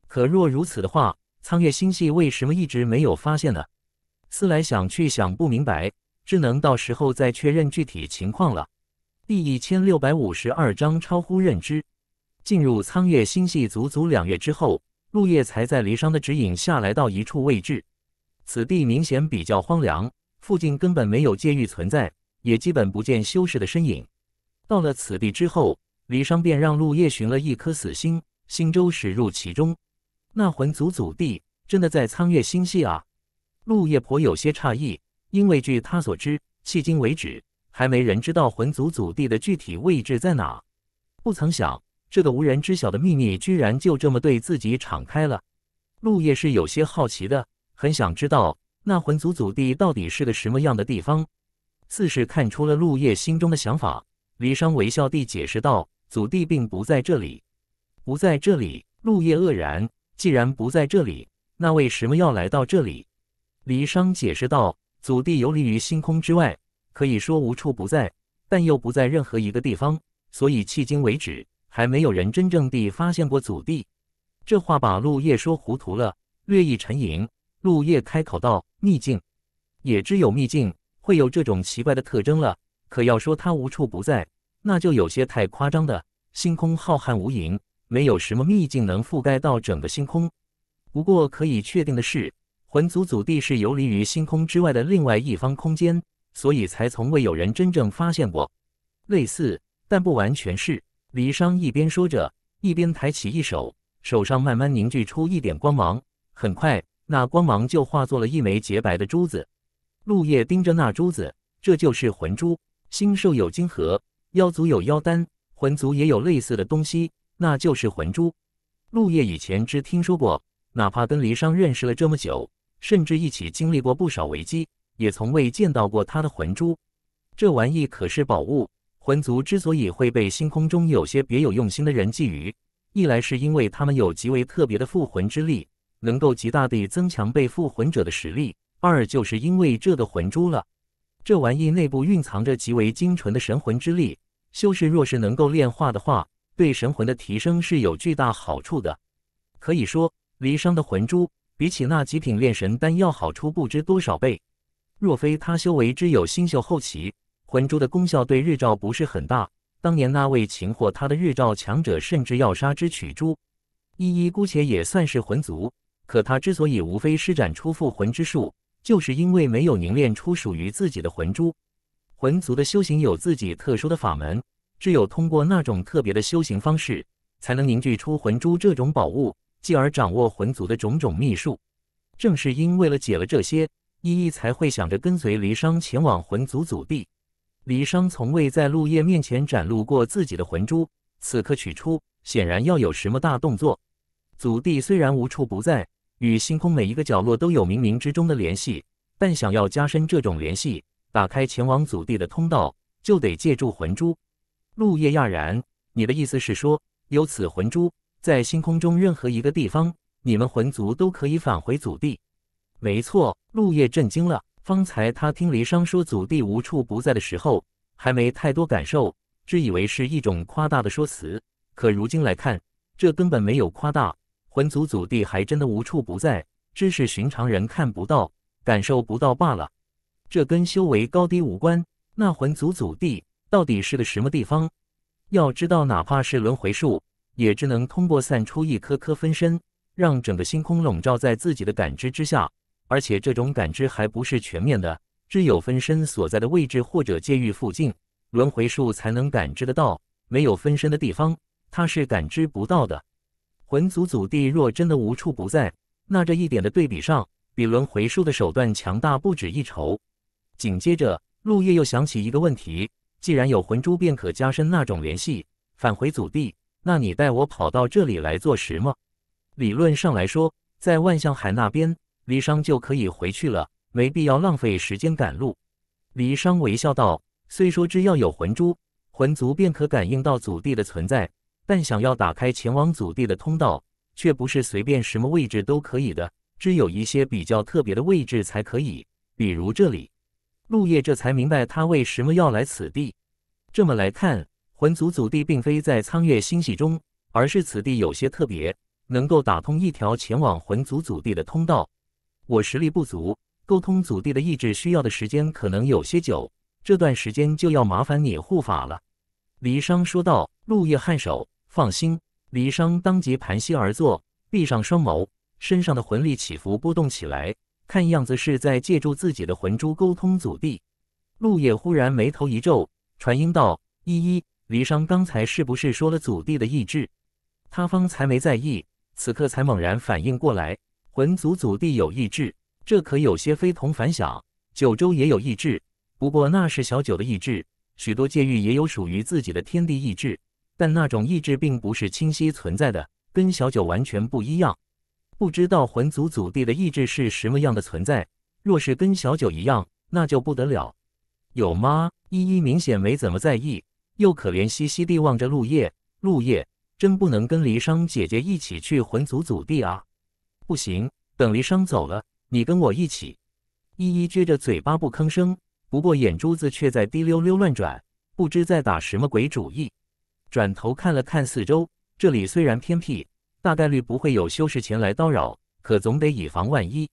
可若如此的话。苍月星系为什么一直没有发现呢？思来想去，想不明白。只能到时候再确认具体情况了。第一千六百五十二章超乎认知。进入苍月星系足足两月之后，陆叶才在离殇的指引下来到一处位置。此地明显比较荒凉，附近根本没有界域存在，也基本不见修士的身影。到了此地之后，离殇便让陆叶寻了一颗死星，星舟驶入其中。那魂族祖地真的在苍月星系啊？陆叶婆有些诧异，因为据他所知，迄今为止还没人知道魂族祖地的具体位置在哪。不曾想，这个无人知晓的秘密居然就这么对自己敞开了。陆叶是有些好奇的，很想知道那魂族祖地到底是个什么样的地方。似是看出了陆叶心中的想法，离商微笑地解释道：“祖地并不在这里，不在这里。”陆叶愕然。既然不在这里，那为什么要来到这里？李商解释道：“祖地游离于星空之外，可以说无处不在，但又不在任何一个地方，所以迄今为止还没有人真正地发现过祖地。”这话把陆叶说糊涂了，略一沉吟，陆叶开口道：“秘境，也只有秘境会有这种奇怪的特征了。可要说它无处不在，那就有些太夸张的。星空浩瀚无垠。”没有什么秘境能覆盖到整个星空，不过可以确定的是，魂族祖地是游离于星空之外的另外一方空间，所以才从未有人真正发现过。类似，但不完全是。李商一边说着，一边抬起一手，手上慢慢凝聚出一点光芒，很快那光芒就化作了一枚洁白的珠子。陆叶盯着那珠子，这就是魂珠。星兽有晶核，妖族有妖丹，魂族也有类似的东西。那就是魂珠。陆叶以前只听说过，哪怕跟离殇认识了这么久，甚至一起经历过不少危机，也从未见到过他的魂珠。这玩意可是宝物。魂族之所以会被星空中有些别有用心的人觊觎，一来是因为他们有极为特别的复魂之力，能够极大地增强被复魂者的实力；二就是因为这个魂珠了。这玩意内部蕴藏着极为精纯的神魂之力，修士若是能够炼化的话。对神魂的提升是有巨大好处的，可以说离殇的魂珠比起那极品炼神丹要好处不知多少倍。若非他修为只有星宿后期，魂珠的功效对日照不是很大。当年那位擒获他的日照强者甚至要杀之取珠，依依姑且也算是魂族。可他之所以无非施展出复魂之术，就是因为没有凝练出属于自己的魂珠。魂族的修行有自己特殊的法门。只有通过那种特别的修行方式，才能凝聚出魂珠这种宝物，继而掌握魂族的种种秘术。正是因为了解了这些，依依才会想着跟随离殇前往魂族祖地。离殇从未在陆叶面前展露过自己的魂珠，此刻取出，显然要有什么大动作。祖地虽然无处不在，与星空每一个角落都有冥冥之中的联系，但想要加深这种联系，打开前往祖地的通道，就得借助魂珠。陆叶讶然：“你的意思是说，有此魂珠，在星空中任何一个地方，你们魂族都可以返回祖地？”“没错。”陆叶震惊了。方才他听离殇说祖地无处不在的时候，还没太多感受，只以为是一种夸大的说辞。可如今来看，这根本没有夸大，魂族祖地还真的无处不在，只是寻常人看不到、感受不到罢了。这跟修为高低无关。那魂族祖地……到底是个什么地方？要知道，哪怕是轮回术，也只能通过散出一颗颗分身，让整个星空笼罩在自己的感知之下。而且这种感知还不是全面的，只有分身所在的位置或者界域附近，轮回术才能感知得到。没有分身的地方，它是感知不到的。魂族祖地若真的无处不在，那这一点的对比上，比轮回术的手段强大不止一筹。紧接着，陆叶又想起一个问题。既然有魂珠，便可加深那种联系。返回祖地，那你带我跑到这里来做什么？理论上来说，在万象海那边，离商就可以回去了，没必要浪费时间赶路。离商微笑道：“虽说只要有魂珠，魂族便可感应到祖地的存在，但想要打开前往祖地的通道，却不是随便什么位置都可以的，只有一些比较特别的位置才可以，比如这里。”陆叶这才明白他为什么要来此地。这么来看，魂族祖地并非在苍月星系中，而是此地有些特别，能够打通一条前往魂族祖地的通道。我实力不足，沟通祖地的意志需要的时间可能有些久，这段时间就要麻烦你护法了。”黎商说道。陆叶颔首，放心。黎商当即盘膝而坐，闭上双眸，身上的魂力起伏波动起来。看样子是在借助自己的魂珠沟通祖地。陆野忽然眉头一皱，传音道：“依依，离殇刚才是不是说了祖地的意志？”他方才没在意，此刻才猛然反应过来，魂族祖地有意志，这可有些非同凡响。九州也有意志，不过那是小九的意志。许多界域也有属于自己的天地意志，但那种意志并不是清晰存在的，跟小九完全不一样。不知道魂族祖地的意志是什么样的存在，若是跟小九一样，那就不得了。有吗？依依明显没怎么在意，又可怜兮兮地望着陆叶。陆叶，真不能跟离殇姐姐一起去魂族祖地啊！不行，等离殇走了，你跟我一起。依依撅着嘴巴不吭声，不过眼珠子却在滴溜溜乱转，不知在打什么鬼主意。转头看了看四周，这里虽然偏僻。大概率不会有修士前来叨扰，可总得以防万一。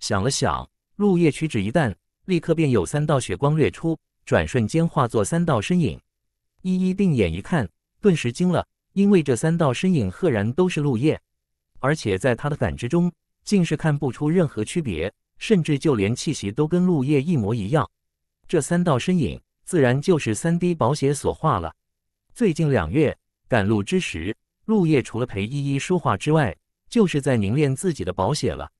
想了想，陆叶屈指一弹，立刻便有三道血光掠出，转瞬间化作三道身影。一一定眼一看，顿时惊了，因为这三道身影赫然都是陆叶，而且在他的感知中，竟是看不出任何区别，甚至就连气息都跟陆叶一模一样。这三道身影自然就是三滴宝血所化了。最近两月赶路之时。陆叶除了陪依依说话之外，就是在凝练自己的宝血了。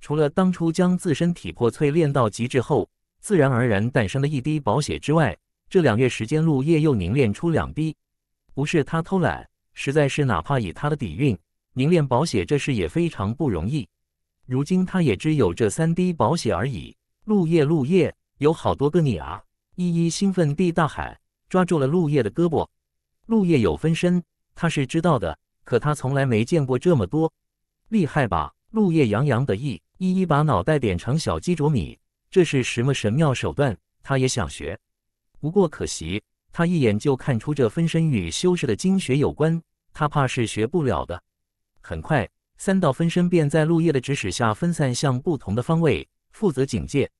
除了当初将自身体魄淬炼到极致后，自然而然诞生的一滴宝血之外，这两月时间，陆叶又凝练出两滴。不是他偷懒，实在是哪怕以他的底蕴，凝练宝血这事也非常不容易。如今他也只有这三滴宝血而已。陆叶，陆叶，有好多个你啊！依依兴奋地大喊，抓住了陆叶的胳膊。陆叶有分身。他是知道的，可他从来没见过这么多，厉害吧？陆叶洋洋得意，一一把脑袋点成小鸡啄米，这是什么神妙手段？他也想学，不过可惜，他一眼就看出这分身与修士的精血有关，他怕是学不了的。很快，三道分身便在陆叶的指使下分散向不同的方位，负责警戒。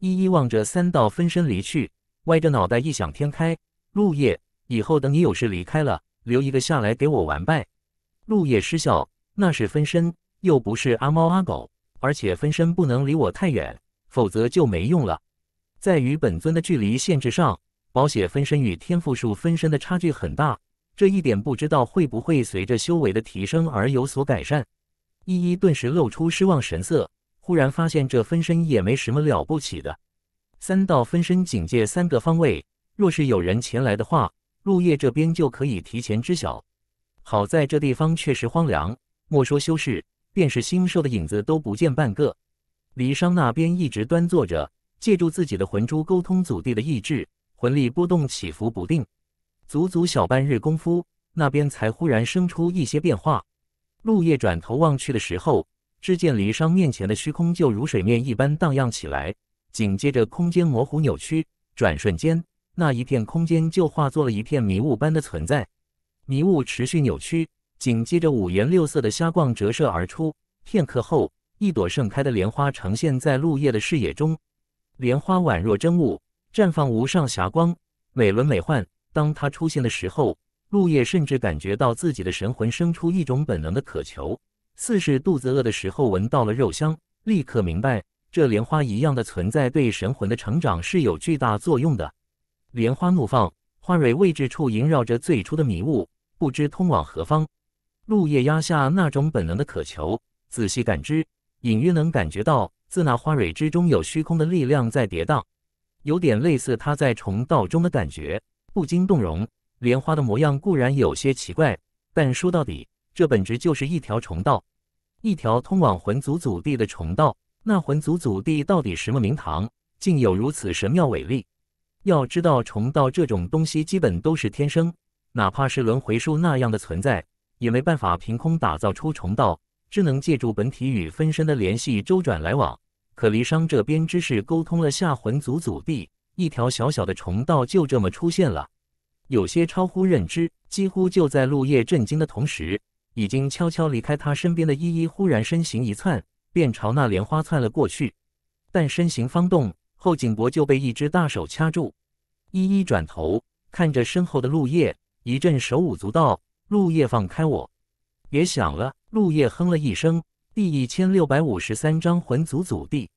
一一望着三道分身离去，歪着脑袋异想天开。陆叶，以后等你有事离开了。留一个下来给我玩呗。陆叶失笑，那是分身，又不是阿猫阿狗，而且分身不能离我太远，否则就没用了。在与本尊的距离限制上，宝血分身与天赋术分身的差距很大，这一点不知道会不会随着修为的提升而有所改善。依依顿时露出失望神色，忽然发现这分身也没什么了不起的。三道分身警戒三个方位，若是有人前来的话。陆叶这边就可以提前知晓。好在这地方确实荒凉，莫说修士，便是新兽的影子都不见半个。黎商那边一直端坐着，借助自己的魂珠沟通祖地的意志，魂力波动起伏不定。足足小半日功夫，那边才忽然生出一些变化。陆叶转头望去的时候，只见黎商面前的虚空就如水面一般荡漾起来，紧接着空间模糊扭曲，转瞬间。那一片空间就化作了一片迷雾般的存在，迷雾持续扭曲，紧接着五颜六色的霞光折射而出。片刻后，一朵盛开的莲花呈现在陆叶的视野中，莲花宛若真物，绽放无上霞光，美轮美奂。当它出现的时候，陆叶甚至感觉到自己的神魂生出一种本能的渴求，似是肚子饿的时候闻到了肉香，立刻明白这莲花一样的存在对神魂的成长是有巨大作用的。莲花怒放，花蕊位置处萦绕着最初的迷雾，不知通往何方。陆叶压下那种本能的渴求，仔细感知，隐约能感觉到自那花蕊之中有虚空的力量在跌宕，有点类似他在虫道中的感觉，不禁动容。莲花的模样固然有些奇怪，但说到底，这本质就是一条虫道，一条通往魂族祖地的虫道。那魂族祖地到底什么名堂，竟有如此神妙伟力？要知道，虫道这种东西基本都是天生，哪怕是轮回术那样的存在，也没办法凭空打造出虫道，只能借助本体与分身的联系周转来往。可离殇这边只是沟通了下魂族祖地，一条小小的虫道就这么出现了，有些超乎认知。几乎就在陆叶震惊的同时，已经悄悄离开他身边的依依忽然身形一窜，便朝那莲花窜了过去，但身形方动。后颈脖就被一只大手掐住，依依转头看着身后的陆叶，一阵手舞足蹈。陆叶放开我，别想了。陆叶哼了一声。第一千六百五十三章魂族祖地。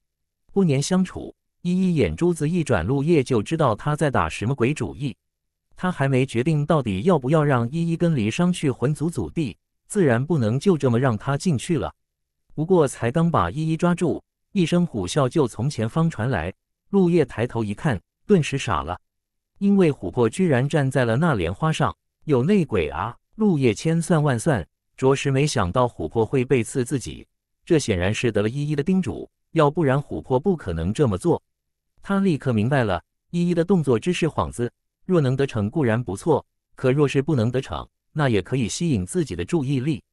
不年相处，依依眼珠子一转，陆叶就知道他在打什么鬼主意。他还没决定到底要不要让依依跟离殇去魂族祖地，自然不能就这么让他进去了。不过才刚把依依抓住，一声虎啸就从前方传来。陆叶抬头一看，顿时傻了，因为琥珀居然站在了那莲花上。有内鬼啊！陆叶千算万算，着实没想到琥珀会背刺自己。这显然是得了依依的叮嘱，要不然琥珀不可能这么做。他立刻明白了，依依的动作只是幌子。若能得逞固然不错，可若是不能得逞，那也可以吸引自己的注意力，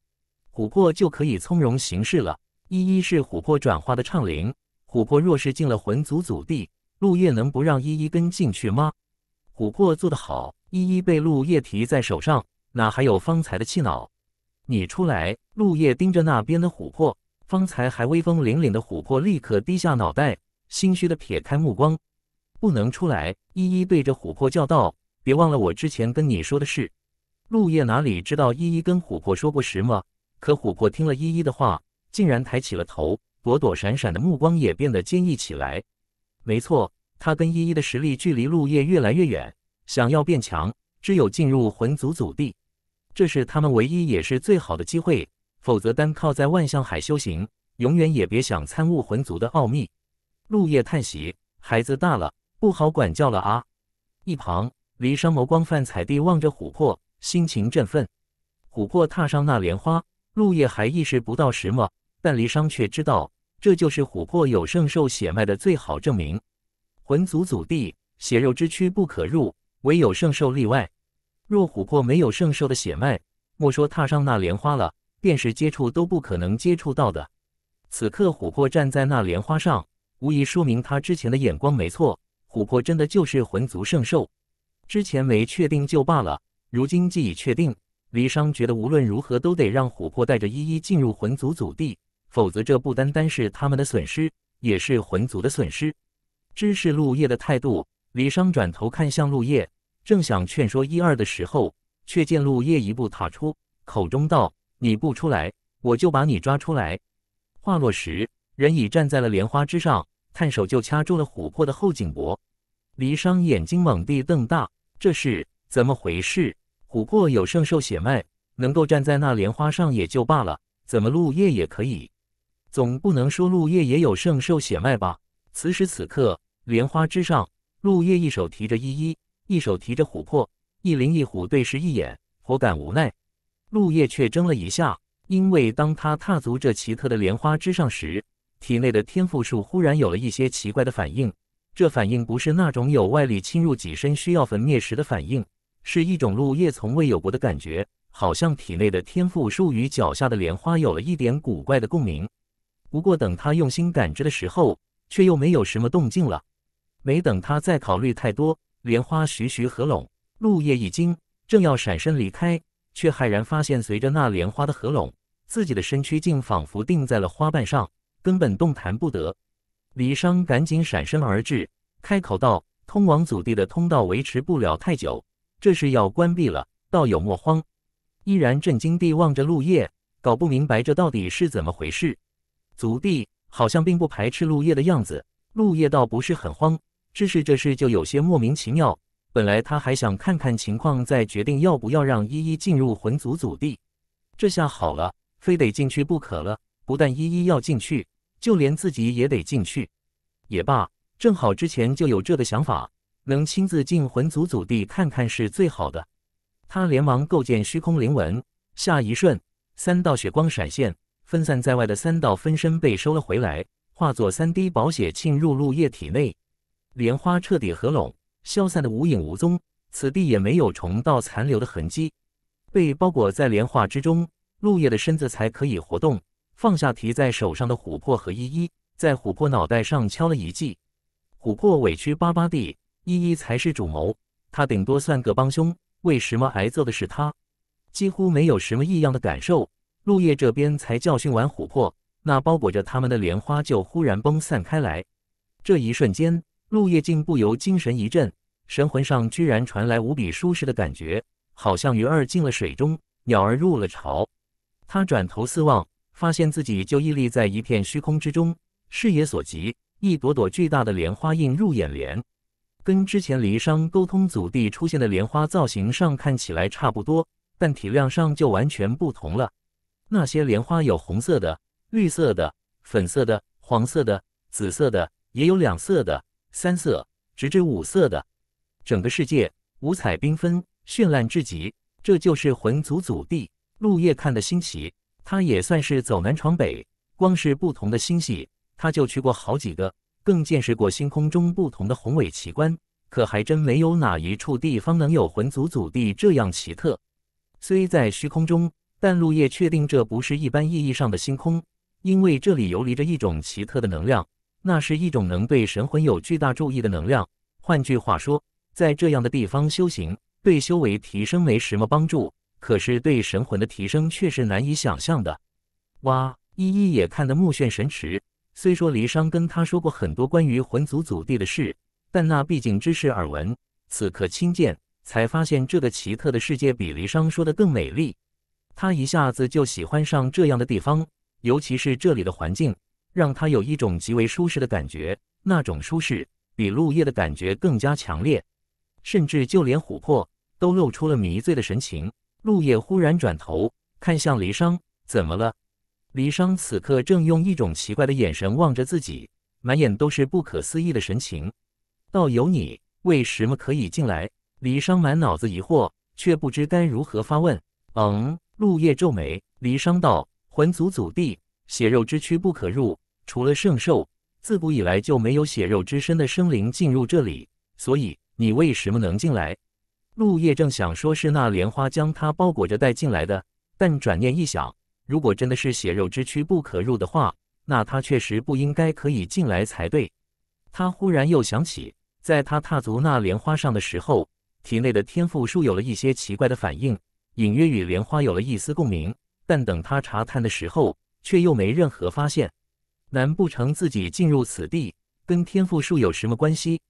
琥珀就可以从容行事了。依依是琥珀转化的畅灵。琥珀若是进了魂族祖地，陆叶能不让依依跟进去吗？琥珀做得好，依依被陆叶提在手上，哪还有方才的气恼？你出来！陆叶盯着那边的琥珀，方才还威风凛凛的琥珀立刻低下脑袋，心虚的撇开目光。不能出来！依依对着琥珀叫道：“别忘了我之前跟你说的事。”陆叶哪里知道依依跟琥珀说过什么？可琥珀听了依依的话，竟然抬起了头。躲躲闪闪的目光也变得坚毅起来。没错，他跟依依的实力距离陆叶越来越远，想要变强，只有进入魂族祖地，这是他们唯一也是最好的机会。否则，单靠在万象海修行，永远也别想参悟魂族的奥秘。陆叶叹息：“孩子大了，不好管教了啊。”一旁，离殇眸光泛彩地望着琥珀，心情振奋。琥珀踏上那莲花，陆叶还意识不到什么。但离殇却知道，这就是琥珀有圣兽血脉的最好证明。魂族祖地，血肉之躯不可入，唯有圣兽例外。若琥珀没有圣兽的血脉，莫说踏上那莲花了，便是接触都不可能接触到的。此刻琥珀站在那莲花上，无疑说明他之前的眼光没错。琥珀真的就是魂族圣兽，之前没确定就罢了，如今既已确定，离殇觉得无论如何都得让琥珀带着依依进入魂族祖地。否则，这不单单是他们的损失，也是魂族的损失。知是陆叶的态度，黎商转头看向陆叶，正想劝说一二的时候，却见陆叶一步踏出，口中道：“你不出来，我就把你抓出来。”话落时，人已站在了莲花之上，探手就掐住了琥珀的后颈脖。离殇眼睛猛地瞪大，这是怎么回事？琥珀有圣兽血脉，能够站在那莲花上也就罢了，怎么陆叶也可以？总不能说陆叶也有圣兽血脉吧？此时此刻，莲花之上，陆叶一手提着依依，一手提着琥珀，一灵一虎对视一眼，颇感无奈。陆叶却怔了一下，因为当他踏足这奇特的莲花之上时，体内的天赋树忽然有了一些奇怪的反应。这反应不是那种有外力侵入己身需要焚灭时的反应，是一种陆叶从未有过的感觉，好像体内的天赋树与脚下的莲花有了一点古怪的共鸣。不过，等他用心感知的时候，却又没有什么动静了。没等他再考虑太多，莲花徐徐合拢，陆叶一惊，正要闪身离开，却骇然发现，随着那莲花的合拢，自己的身躯竟仿佛定在了花瓣上，根本动弹不得。李商赶紧闪身而至，开口道：“通往祖地的通道维持不了太久，这是要关闭了。道友莫慌。”依然震惊地望着陆叶，搞不明白这到底是怎么回事。族地好像并不排斥陆叶的样子，陆叶倒不是很慌，只是这事就有些莫名其妙。本来他还想看看情况再决定要不要让依依进入魂族祖地，这下好了，非得进去不可了。不但依依要进去，就连自己也得进去。也罢，正好之前就有这个想法，能亲自进魂族祖地看看是最好的。他连忙构建虚空灵纹，下一瞬，三道血光闪现。分散在外的三道分身被收了回来，化作三滴宝血沁入陆叶体内。莲花彻底合拢，消散的无影无踪。此地也没有虫道残留的痕迹。被包裹在莲花之中，陆叶的身子才可以活动。放下提在手上的琥珀和依依，在琥珀脑袋上敲了一记。琥珀委屈巴巴地，依依才是主谋，他顶多算个帮凶，为什么挨揍的是他？几乎没有什么异样的感受。陆叶这边才教训完琥珀，那包裹着他们的莲花就忽然崩散开来。这一瞬间，陆叶竟不由精神一振，神魂上居然传来无比舒适的感觉，好像鱼儿进了水中，鸟儿入了巢。他转头四望，发现自己就屹立在一片虚空之中，视野所及，一朵朵巨大的莲花映入眼帘，跟之前离殇沟通祖地出现的莲花造型上看起来差不多，但体量上就完全不同了。那些莲花有红色的、绿色的、粉色的、黄色的、紫色的，也有两色的、三色，直至五色的。整个世界五彩缤纷，绚烂至极。这就是魂族祖地。陆叶看的新奇。他也算是走南闯北，光是不同的星系，他就去过好几个，更见识过星空中不同的宏伟奇观。可还真没有哪一处地方能有魂族祖地这样奇特。虽在虚空中。但陆叶确定这不是一般意义上的星空，因为这里游离着一种奇特的能量，那是一种能对神魂有巨大注意的能量。换句话说，在这样的地方修行，对修为提升没什么帮助，可是对神魂的提升却是难以想象的。哇，依依也看得目眩神驰。虽说离殇跟他说过很多关于魂族祖地的事，但那毕竟只是耳闻，此刻亲见，才发现这个奇特的世界比离殇说的更美丽。他一下子就喜欢上这样的地方，尤其是这里的环境，让他有一种极为舒适的感觉。那种舒适比陆叶的感觉更加强烈，甚至就连琥珀都露出了迷醉的神情。陆叶忽然转头看向离殇，怎么了？离殇此刻正用一种奇怪的眼神望着自己，满眼都是不可思议的神情。道友，你为什么可以进来？离殇满脑子疑惑，却不知该如何发问。嗯。陆叶皱眉，离殇道：“魂族祖地，血肉之躯不可入，除了圣兽，自古以来就没有血肉之身的生灵进入这里。所以，你为什么能进来？”陆叶正想说，是那莲花将他包裹着带进来的，但转念一想，如果真的是血肉之躯不可入的话，那他确实不应该可以进来才对。他忽然又想起，在他踏足那莲花上的时候，体内的天赋树有了一些奇怪的反应。隐约与莲花有了一丝共鸣，但等他查探的时候，却又没任何发现。难不成自己进入此地跟天赋树有什么关系？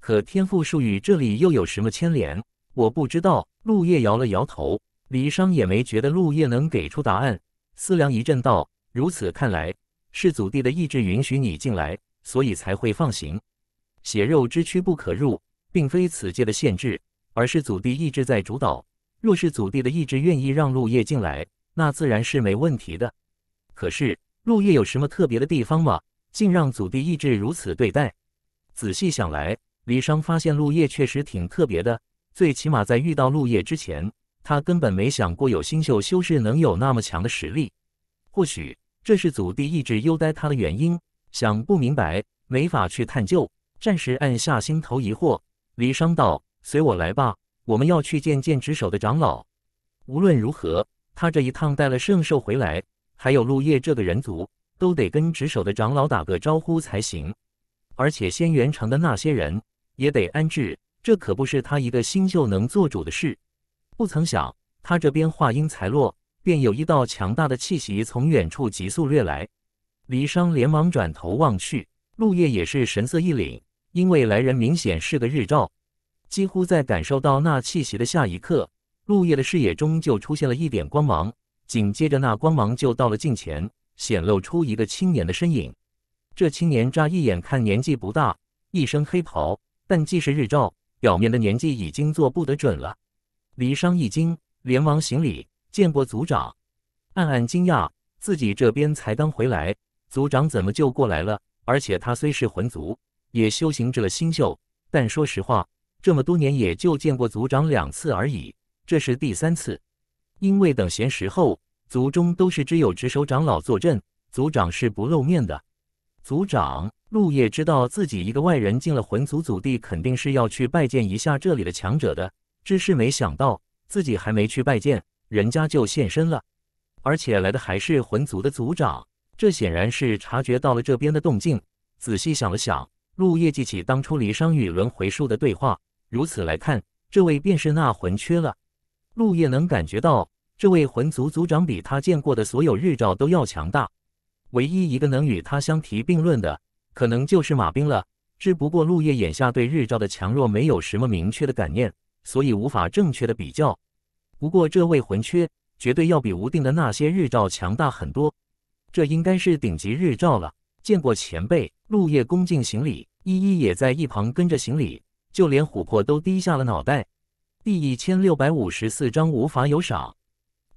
可天赋树与这里又有什么牵连？我不知道。陆叶摇了摇头，李商也没觉得陆叶能给出答案。思量一阵，道：“如此看来，是祖地的意志允许你进来，所以才会放行。血肉之躯不可入，并非此界的限制，而是祖地意志在主导。”若是祖地的意志愿意让陆叶进来，那自然是没问题的。可是陆叶有什么特别的地方吗？竟让祖地意志如此对待？仔细想来，李商发现陆叶确实挺特别的。最起码在遇到陆叶之前，他根本没想过有新秀修士能有那么强的实力。或许这是祖地意志优待他的原因。想不明白，没法去探究，暂时按下心头疑惑。黎商道：“随我来吧。”我们要去见见执守的长老。无论如何，他这一趟带了圣兽回来，还有陆叶这个人族，都得跟执守的长老打个招呼才行。而且仙元城的那些人也得安置，这可不是他一个新秀能做主的事。不曾想，他这边话音才落，便有一道强大的气息从远处急速掠来。离殇连忙转头望去，陆叶也是神色一凛，因为来人明显是个日照。几乎在感受到那气息的下一刻，陆叶的视野中就出现了一点光芒，紧接着那光芒就到了近前，显露出一个青年的身影。这青年乍一眼看年纪不大，一身黑袍，但既是日照，表面的年纪已经做不得准了。离商一惊，连忙行礼，见过族长，暗暗惊讶，自己这边才刚回来，族长怎么就过来了？而且他虽是魂族，也修行至了星宿，但说实话。这么多年也就见过族长两次而已，这是第三次。因为等闲时候，族中都是只有执手长老坐镇，族长是不露面的。族长陆叶知道自己一个外人进了魂族祖地，肯定是要去拜见一下这里的强者。的，只是没想到自己还没去拜见，人家就现身了，而且来的还是魂族的族长。这显然是察觉到了这边的动静。仔细想了想，陆叶记起当初离殇与轮回术的对话。如此来看，这位便是那魂缺了。陆叶能感觉到，这位魂族族长比他见过的所有日照都要强大。唯一一个能与他相提并论的，可能就是马兵了。只不过陆叶眼下对日照的强弱没有什么明确的感念，所以无法正确的比较。不过这位魂缺绝对要比无定的那些日照强大很多，这应该是顶级日照了。见过前辈，陆叶恭敬行礼，依依也在一旁跟着行礼。就连琥珀都低下了脑袋。第一千六百五十四章无法有赏。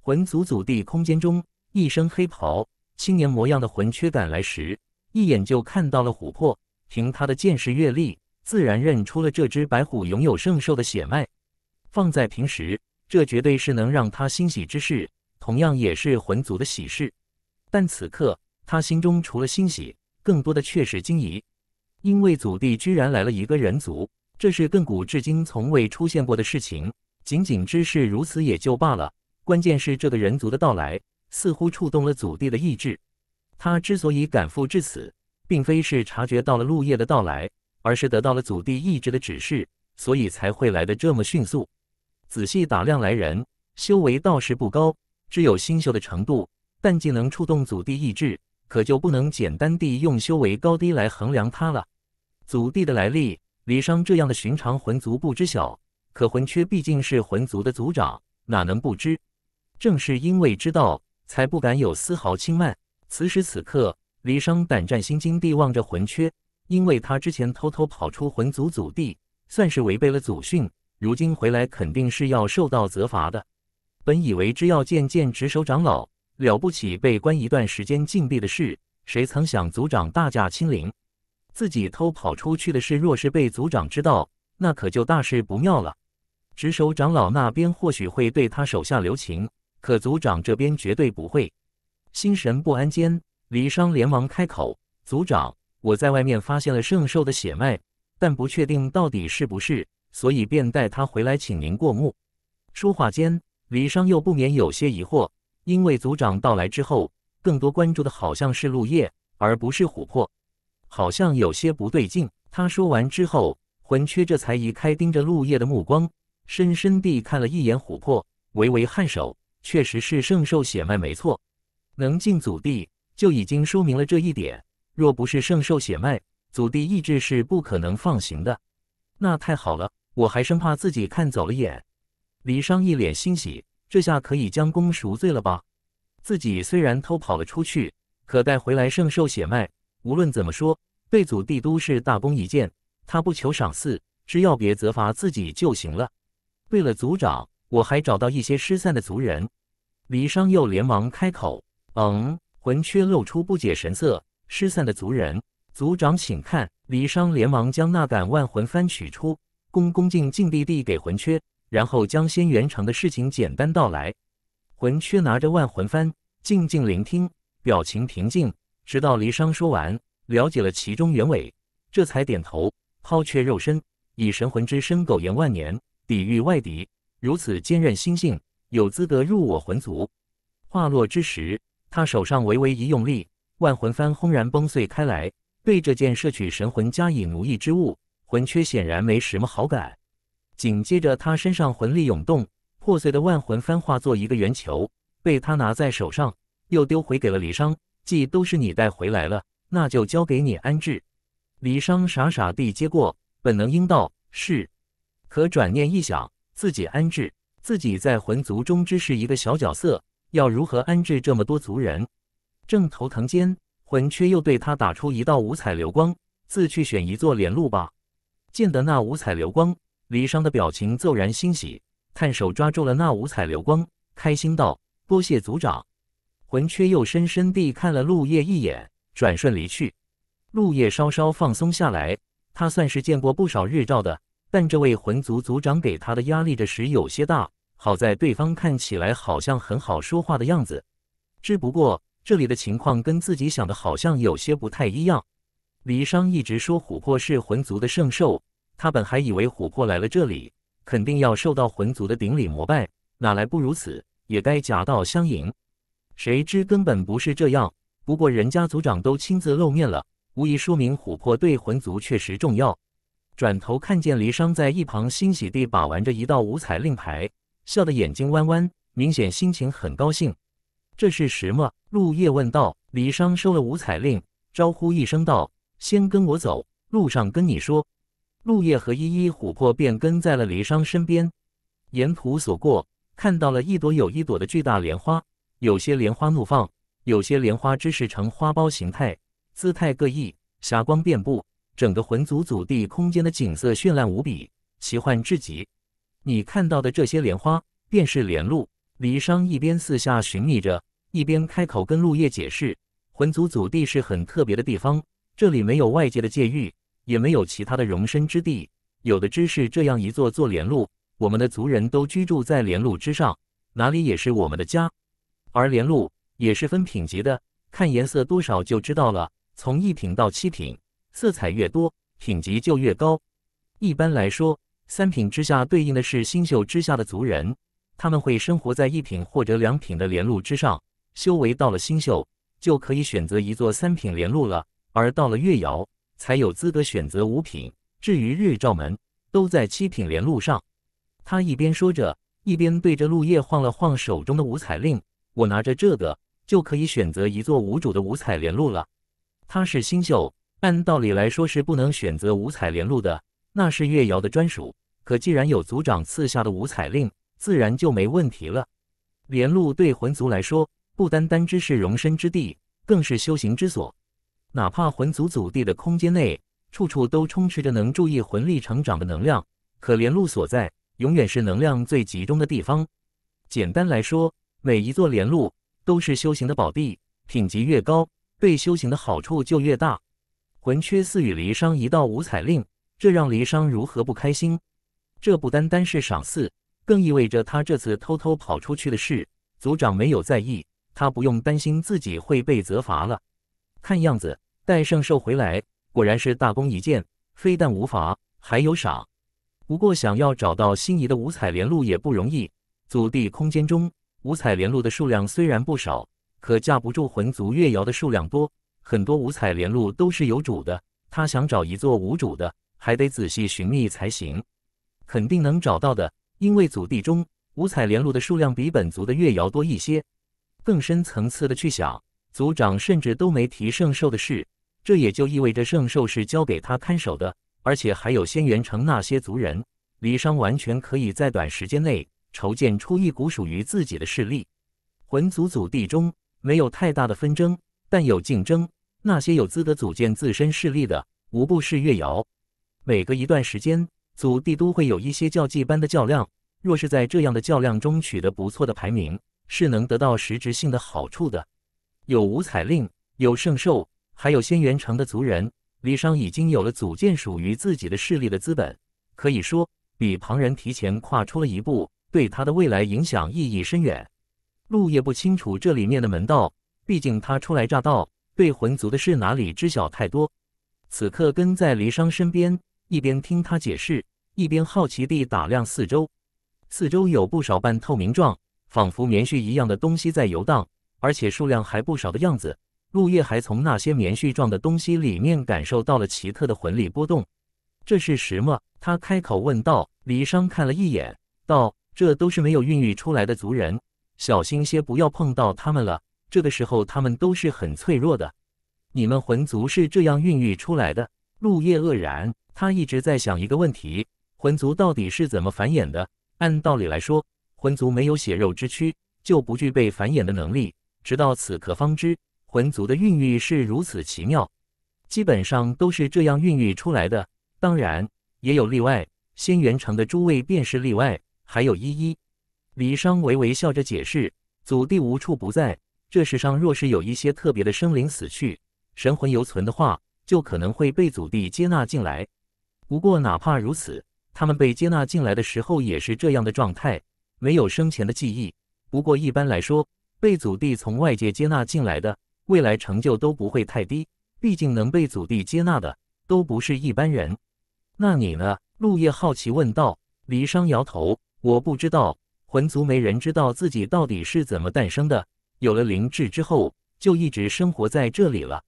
魂族祖地空间中，一身黑袍青年模样的魂缺赶来时，一眼就看到了琥珀。凭他的见识阅历，自然认出了这只白虎拥有圣兽的血脉。放在平时，这绝对是能让他欣喜之事，同样也是魂族的喜事。但此刻他心中除了欣喜，更多的却是惊疑，因为祖地居然来了一个人族。这是亘古至今从未出现过的事情。仅仅知是如此也就罢了，关键是这个人族的到来，似乎触动了祖地的意志。他之所以赶赴至此，并非是察觉到了陆叶的到来，而是得到了祖地意志的指示，所以才会来的这么迅速。仔细打量来人，修为倒是不高，只有星宿的程度，但既能触动祖地意志，可就不能简单地用修为高低来衡量他了。祖地的来历。李商这样的寻常魂族不知晓，可魂缺毕竟是魂族的族长，哪能不知？正是因为知道，才不敢有丝毫轻慢。此时此刻，李商胆战心惊地望着魂缺，因为他之前偷偷跑出魂族祖地，算是违背了祖训，如今回来肯定是要受到责罚的。本以为只要见见执守长老，了不起被关一段时间禁闭的事，谁曾想族长大驾亲临。自己偷跑出去的事，若是被族长知道，那可就大事不妙了。执手长老那边或许会对他手下留情，可族长这边绝对不会。心神不安间，李商连忙开口：“族长，我在外面发现了圣兽的血脉，但不确定到底是不是，所以便带他回来，请您过目。”说话间，李商又不免有些疑惑，因为族长到来之后，更多关注的好像是陆叶，而不是琥珀。好像有些不对劲。他说完之后，魂缺这才移开盯着陆叶的目光，深深地看了一眼琥珀，微微颔首：“确实是圣兽血脉，没错。能进祖地，就已经说明了这一点。若不是圣兽血脉，祖地意志是不可能放行的。”那太好了，我还生怕自己看走了眼。李商一脸欣喜：“这下可以将功赎罪了吧？自己虽然偷跑了出去，可带回来圣兽血脉。”无论怎么说，背祖帝都是大功一件。他不求赏赐，只要别责罚自己就行了。为了族长，我还找到一些失散的族人。李商又连忙开口：“嗯。”魂缺露出不解神色。失散的族人，族长请看。李商连忙将那杆万魂幡取出，恭恭敬敬地递给魂缺，然后将仙元城的事情简单道来。魂缺拿着万魂幡，静静聆听，表情平静。直到离殇说完，了解了其中原委，这才点头，抛却肉身，以神魂之身苟延万年，抵御外敌。如此坚韧心性，有资格入我魂族。话落之时，他手上微微一用力，万魂幡轰然崩碎开来。对这件摄取神魂加以奴役之物，魂缺显然没什么好感。紧接着，他身上魂力涌动，破碎的万魂幡化作一个圆球，被他拿在手上，又丢回给了黎殇。既都是你带回来了，那就交给你安置。李商傻傻地接过，本能应道：“是。”可转念一想，自己安置，自己在魂族中只是一个小角色，要如何安置这么多族人？正头疼间，魂却又对他打出一道五彩流光：“自去选一座连路吧。”见得那五彩流光，李商的表情骤然欣喜，探手抓住了那五彩流光，开心道：“多谢族长。”魂缺又深深地看了陆叶一眼，转瞬离去。陆叶稍稍放松下来，他算是见过不少日照的，但这位魂族族长给他的压力着实有些大。好在对方看起来好像很好说话的样子，只不过这里的情况跟自己想的好像有些不太一样。离殇一直说琥珀是魂族的圣兽，他本还以为琥珀来了这里，肯定要受到魂族的顶礼膜拜，哪来不如此，也该假道相迎。谁知根本不是这样。不过人家族长都亲自露面了，无疑说明琥珀对魂族确实重要。转头看见离殇在一旁欣喜地把玩着一道五彩令牌，笑得眼睛弯弯，明显心情很高兴。这是什么？陆叶问道。离殇收了五彩令，招呼一声道：“先跟我走，路上跟你说。”陆叶和依依、琥珀便跟在了离殇身边。沿途所过，看到了一朵有一朵的巨大莲花。有些莲花怒放，有些莲花只是呈花苞形态，姿态各异，霞光遍布，整个魂族祖地空间的景色绚烂无比，奇幻至极。你看到的这些莲花便是莲露。离商一边四下寻觅着，一边开口跟陆叶解释：魂族祖地是很特别的地方，这里没有外界的界域，也没有其他的容身之地。有的只是这样一座座莲露，我们的族人都居住在莲露之上，哪里也是我们的家。而连路也是分品级的，看颜色多少就知道了。从一品到七品，色彩越多，品级就越高。一般来说，三品之下对应的是星宿之下的族人，他们会生活在一品或者两品的连路之上。修为到了星宿，就可以选择一座三品连路了。而到了月瑶，才有资格选择五品。至于日照门，都在七品连路上。他一边说着，一边对着陆叶晃了晃手中的五彩令。我拿着这个就可以选择一座无主的五彩莲路了。它是新秀，按道理来说是不能选择五彩莲路的，那是月瑶的专属。可既然有族长赐下的五彩令，自然就没问题了。莲路对魂族来说，不单单只是容身之地，更是修行之所。哪怕魂族祖地的空间内，处处都充斥着能助意魂力成长的能量，可莲路所在，永远是能量最集中的地方。简单来说。每一座莲路都是修行的宝地，品级越高，对修行的好处就越大。魂缺赐与离殇一道五彩令，这让离殇如何不开心？这不单单是赏赐，更意味着他这次偷偷跑出去的事，族长没有在意，他不用担心自己会被责罚了。看样子戴圣兽回来，果然是大功一件，非但无罚，还有赏。不过想要找到心仪的五彩莲路也不容易。祖地空间中。五彩莲露的数量虽然不少，可架不住魂族月瑶的数量多，很多五彩莲露都是有主的。他想找一座无主的，还得仔细寻觅才行。肯定能找到的，因为祖地中五彩莲露的数量比本族的月瑶多一些。更深层次的去想，族长甚至都没提圣兽的事，这也就意味着圣兽是交给他看守的，而且还有仙元城那些族人。李商完全可以在短时间内。筹建出一股属于自己的势力。魂族祖地中没有太大的纷争，但有竞争。那些有资格组建自身势力的，无不是月瑶。每隔一段时间，祖地都会有一些较技般的较量。若是在这样的较量中取得不错的排名，是能得到实质性的好处的。有五彩令，有圣兽，还有仙元城的族人，李商已经有了组建属于自己的势力的资本。可以说，比旁人提前跨出了一步。对他的未来影响意义深远。陆叶不清楚这里面的门道，毕竟他初来乍到，对魂族的事哪里知晓太多。此刻跟在离殇身边，一边听他解释，一边好奇地打量四周。四周有不少半透明状、仿佛棉絮一样的东西在游荡，而且数量还不少的样子。陆叶还从那些棉絮状的东西里面感受到了奇特的魂力波动。这是什么？他开口问道。离殇看了一眼，道。这都是没有孕育出来的族人，小心些，不要碰到他们了。这个时候，他们都是很脆弱的。你们魂族是这样孕育出来的？陆叶愕然，他一直在想一个问题：魂族到底是怎么繁衍的？按道理来说，魂族没有血肉之躯，就不具备繁衍的能力。直到此刻方知，魂族的孕育是如此奇妙，基本上都是这样孕育出来的。当然，也有例外，仙元城的诸位便是例外。还有依依，李商微微笑着解释：“祖地无处不在，这世上若是有一些特别的生灵死去，神魂犹存的话，就可能会被祖地接纳进来。不过哪怕如此，他们被接纳进来的时候也是这样的状态，没有生前的记忆。不过一般来说，被祖地从外界接纳进来的，未来成就都不会太低。毕竟能被祖地接纳的，都不是一般人。”那你呢？陆叶好奇问道。李商摇头。我不知道，魂族没人知道自己到底是怎么诞生的。有了灵智之后，就一直生活在这里了。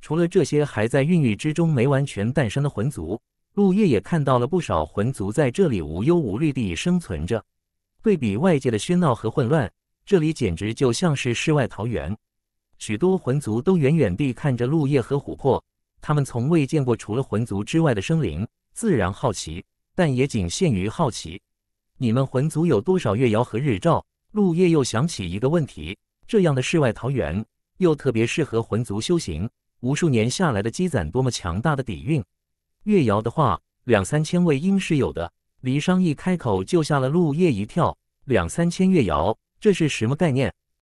除了这些还在孕育之中没完全诞生的魂族，陆叶也看到了不少魂族在这里无忧无虑地生存着。对比外界的喧闹和混乱，这里简直就像是世外桃源。许多魂族都远远地看着陆叶和琥珀，他们从未见过除了魂族之外的生灵，自然好奇，但也仅限于好奇。你们魂族有多少月瑶和日照？陆叶又想起一个问题：这样的世外桃源，又特别适合魂族修行。无数年下来的积攒，多么强大的底蕴！月瑶的话，两三千位应是有的。离商一开口就吓了陆叶一跳：两三千月瑶，这是什么概念？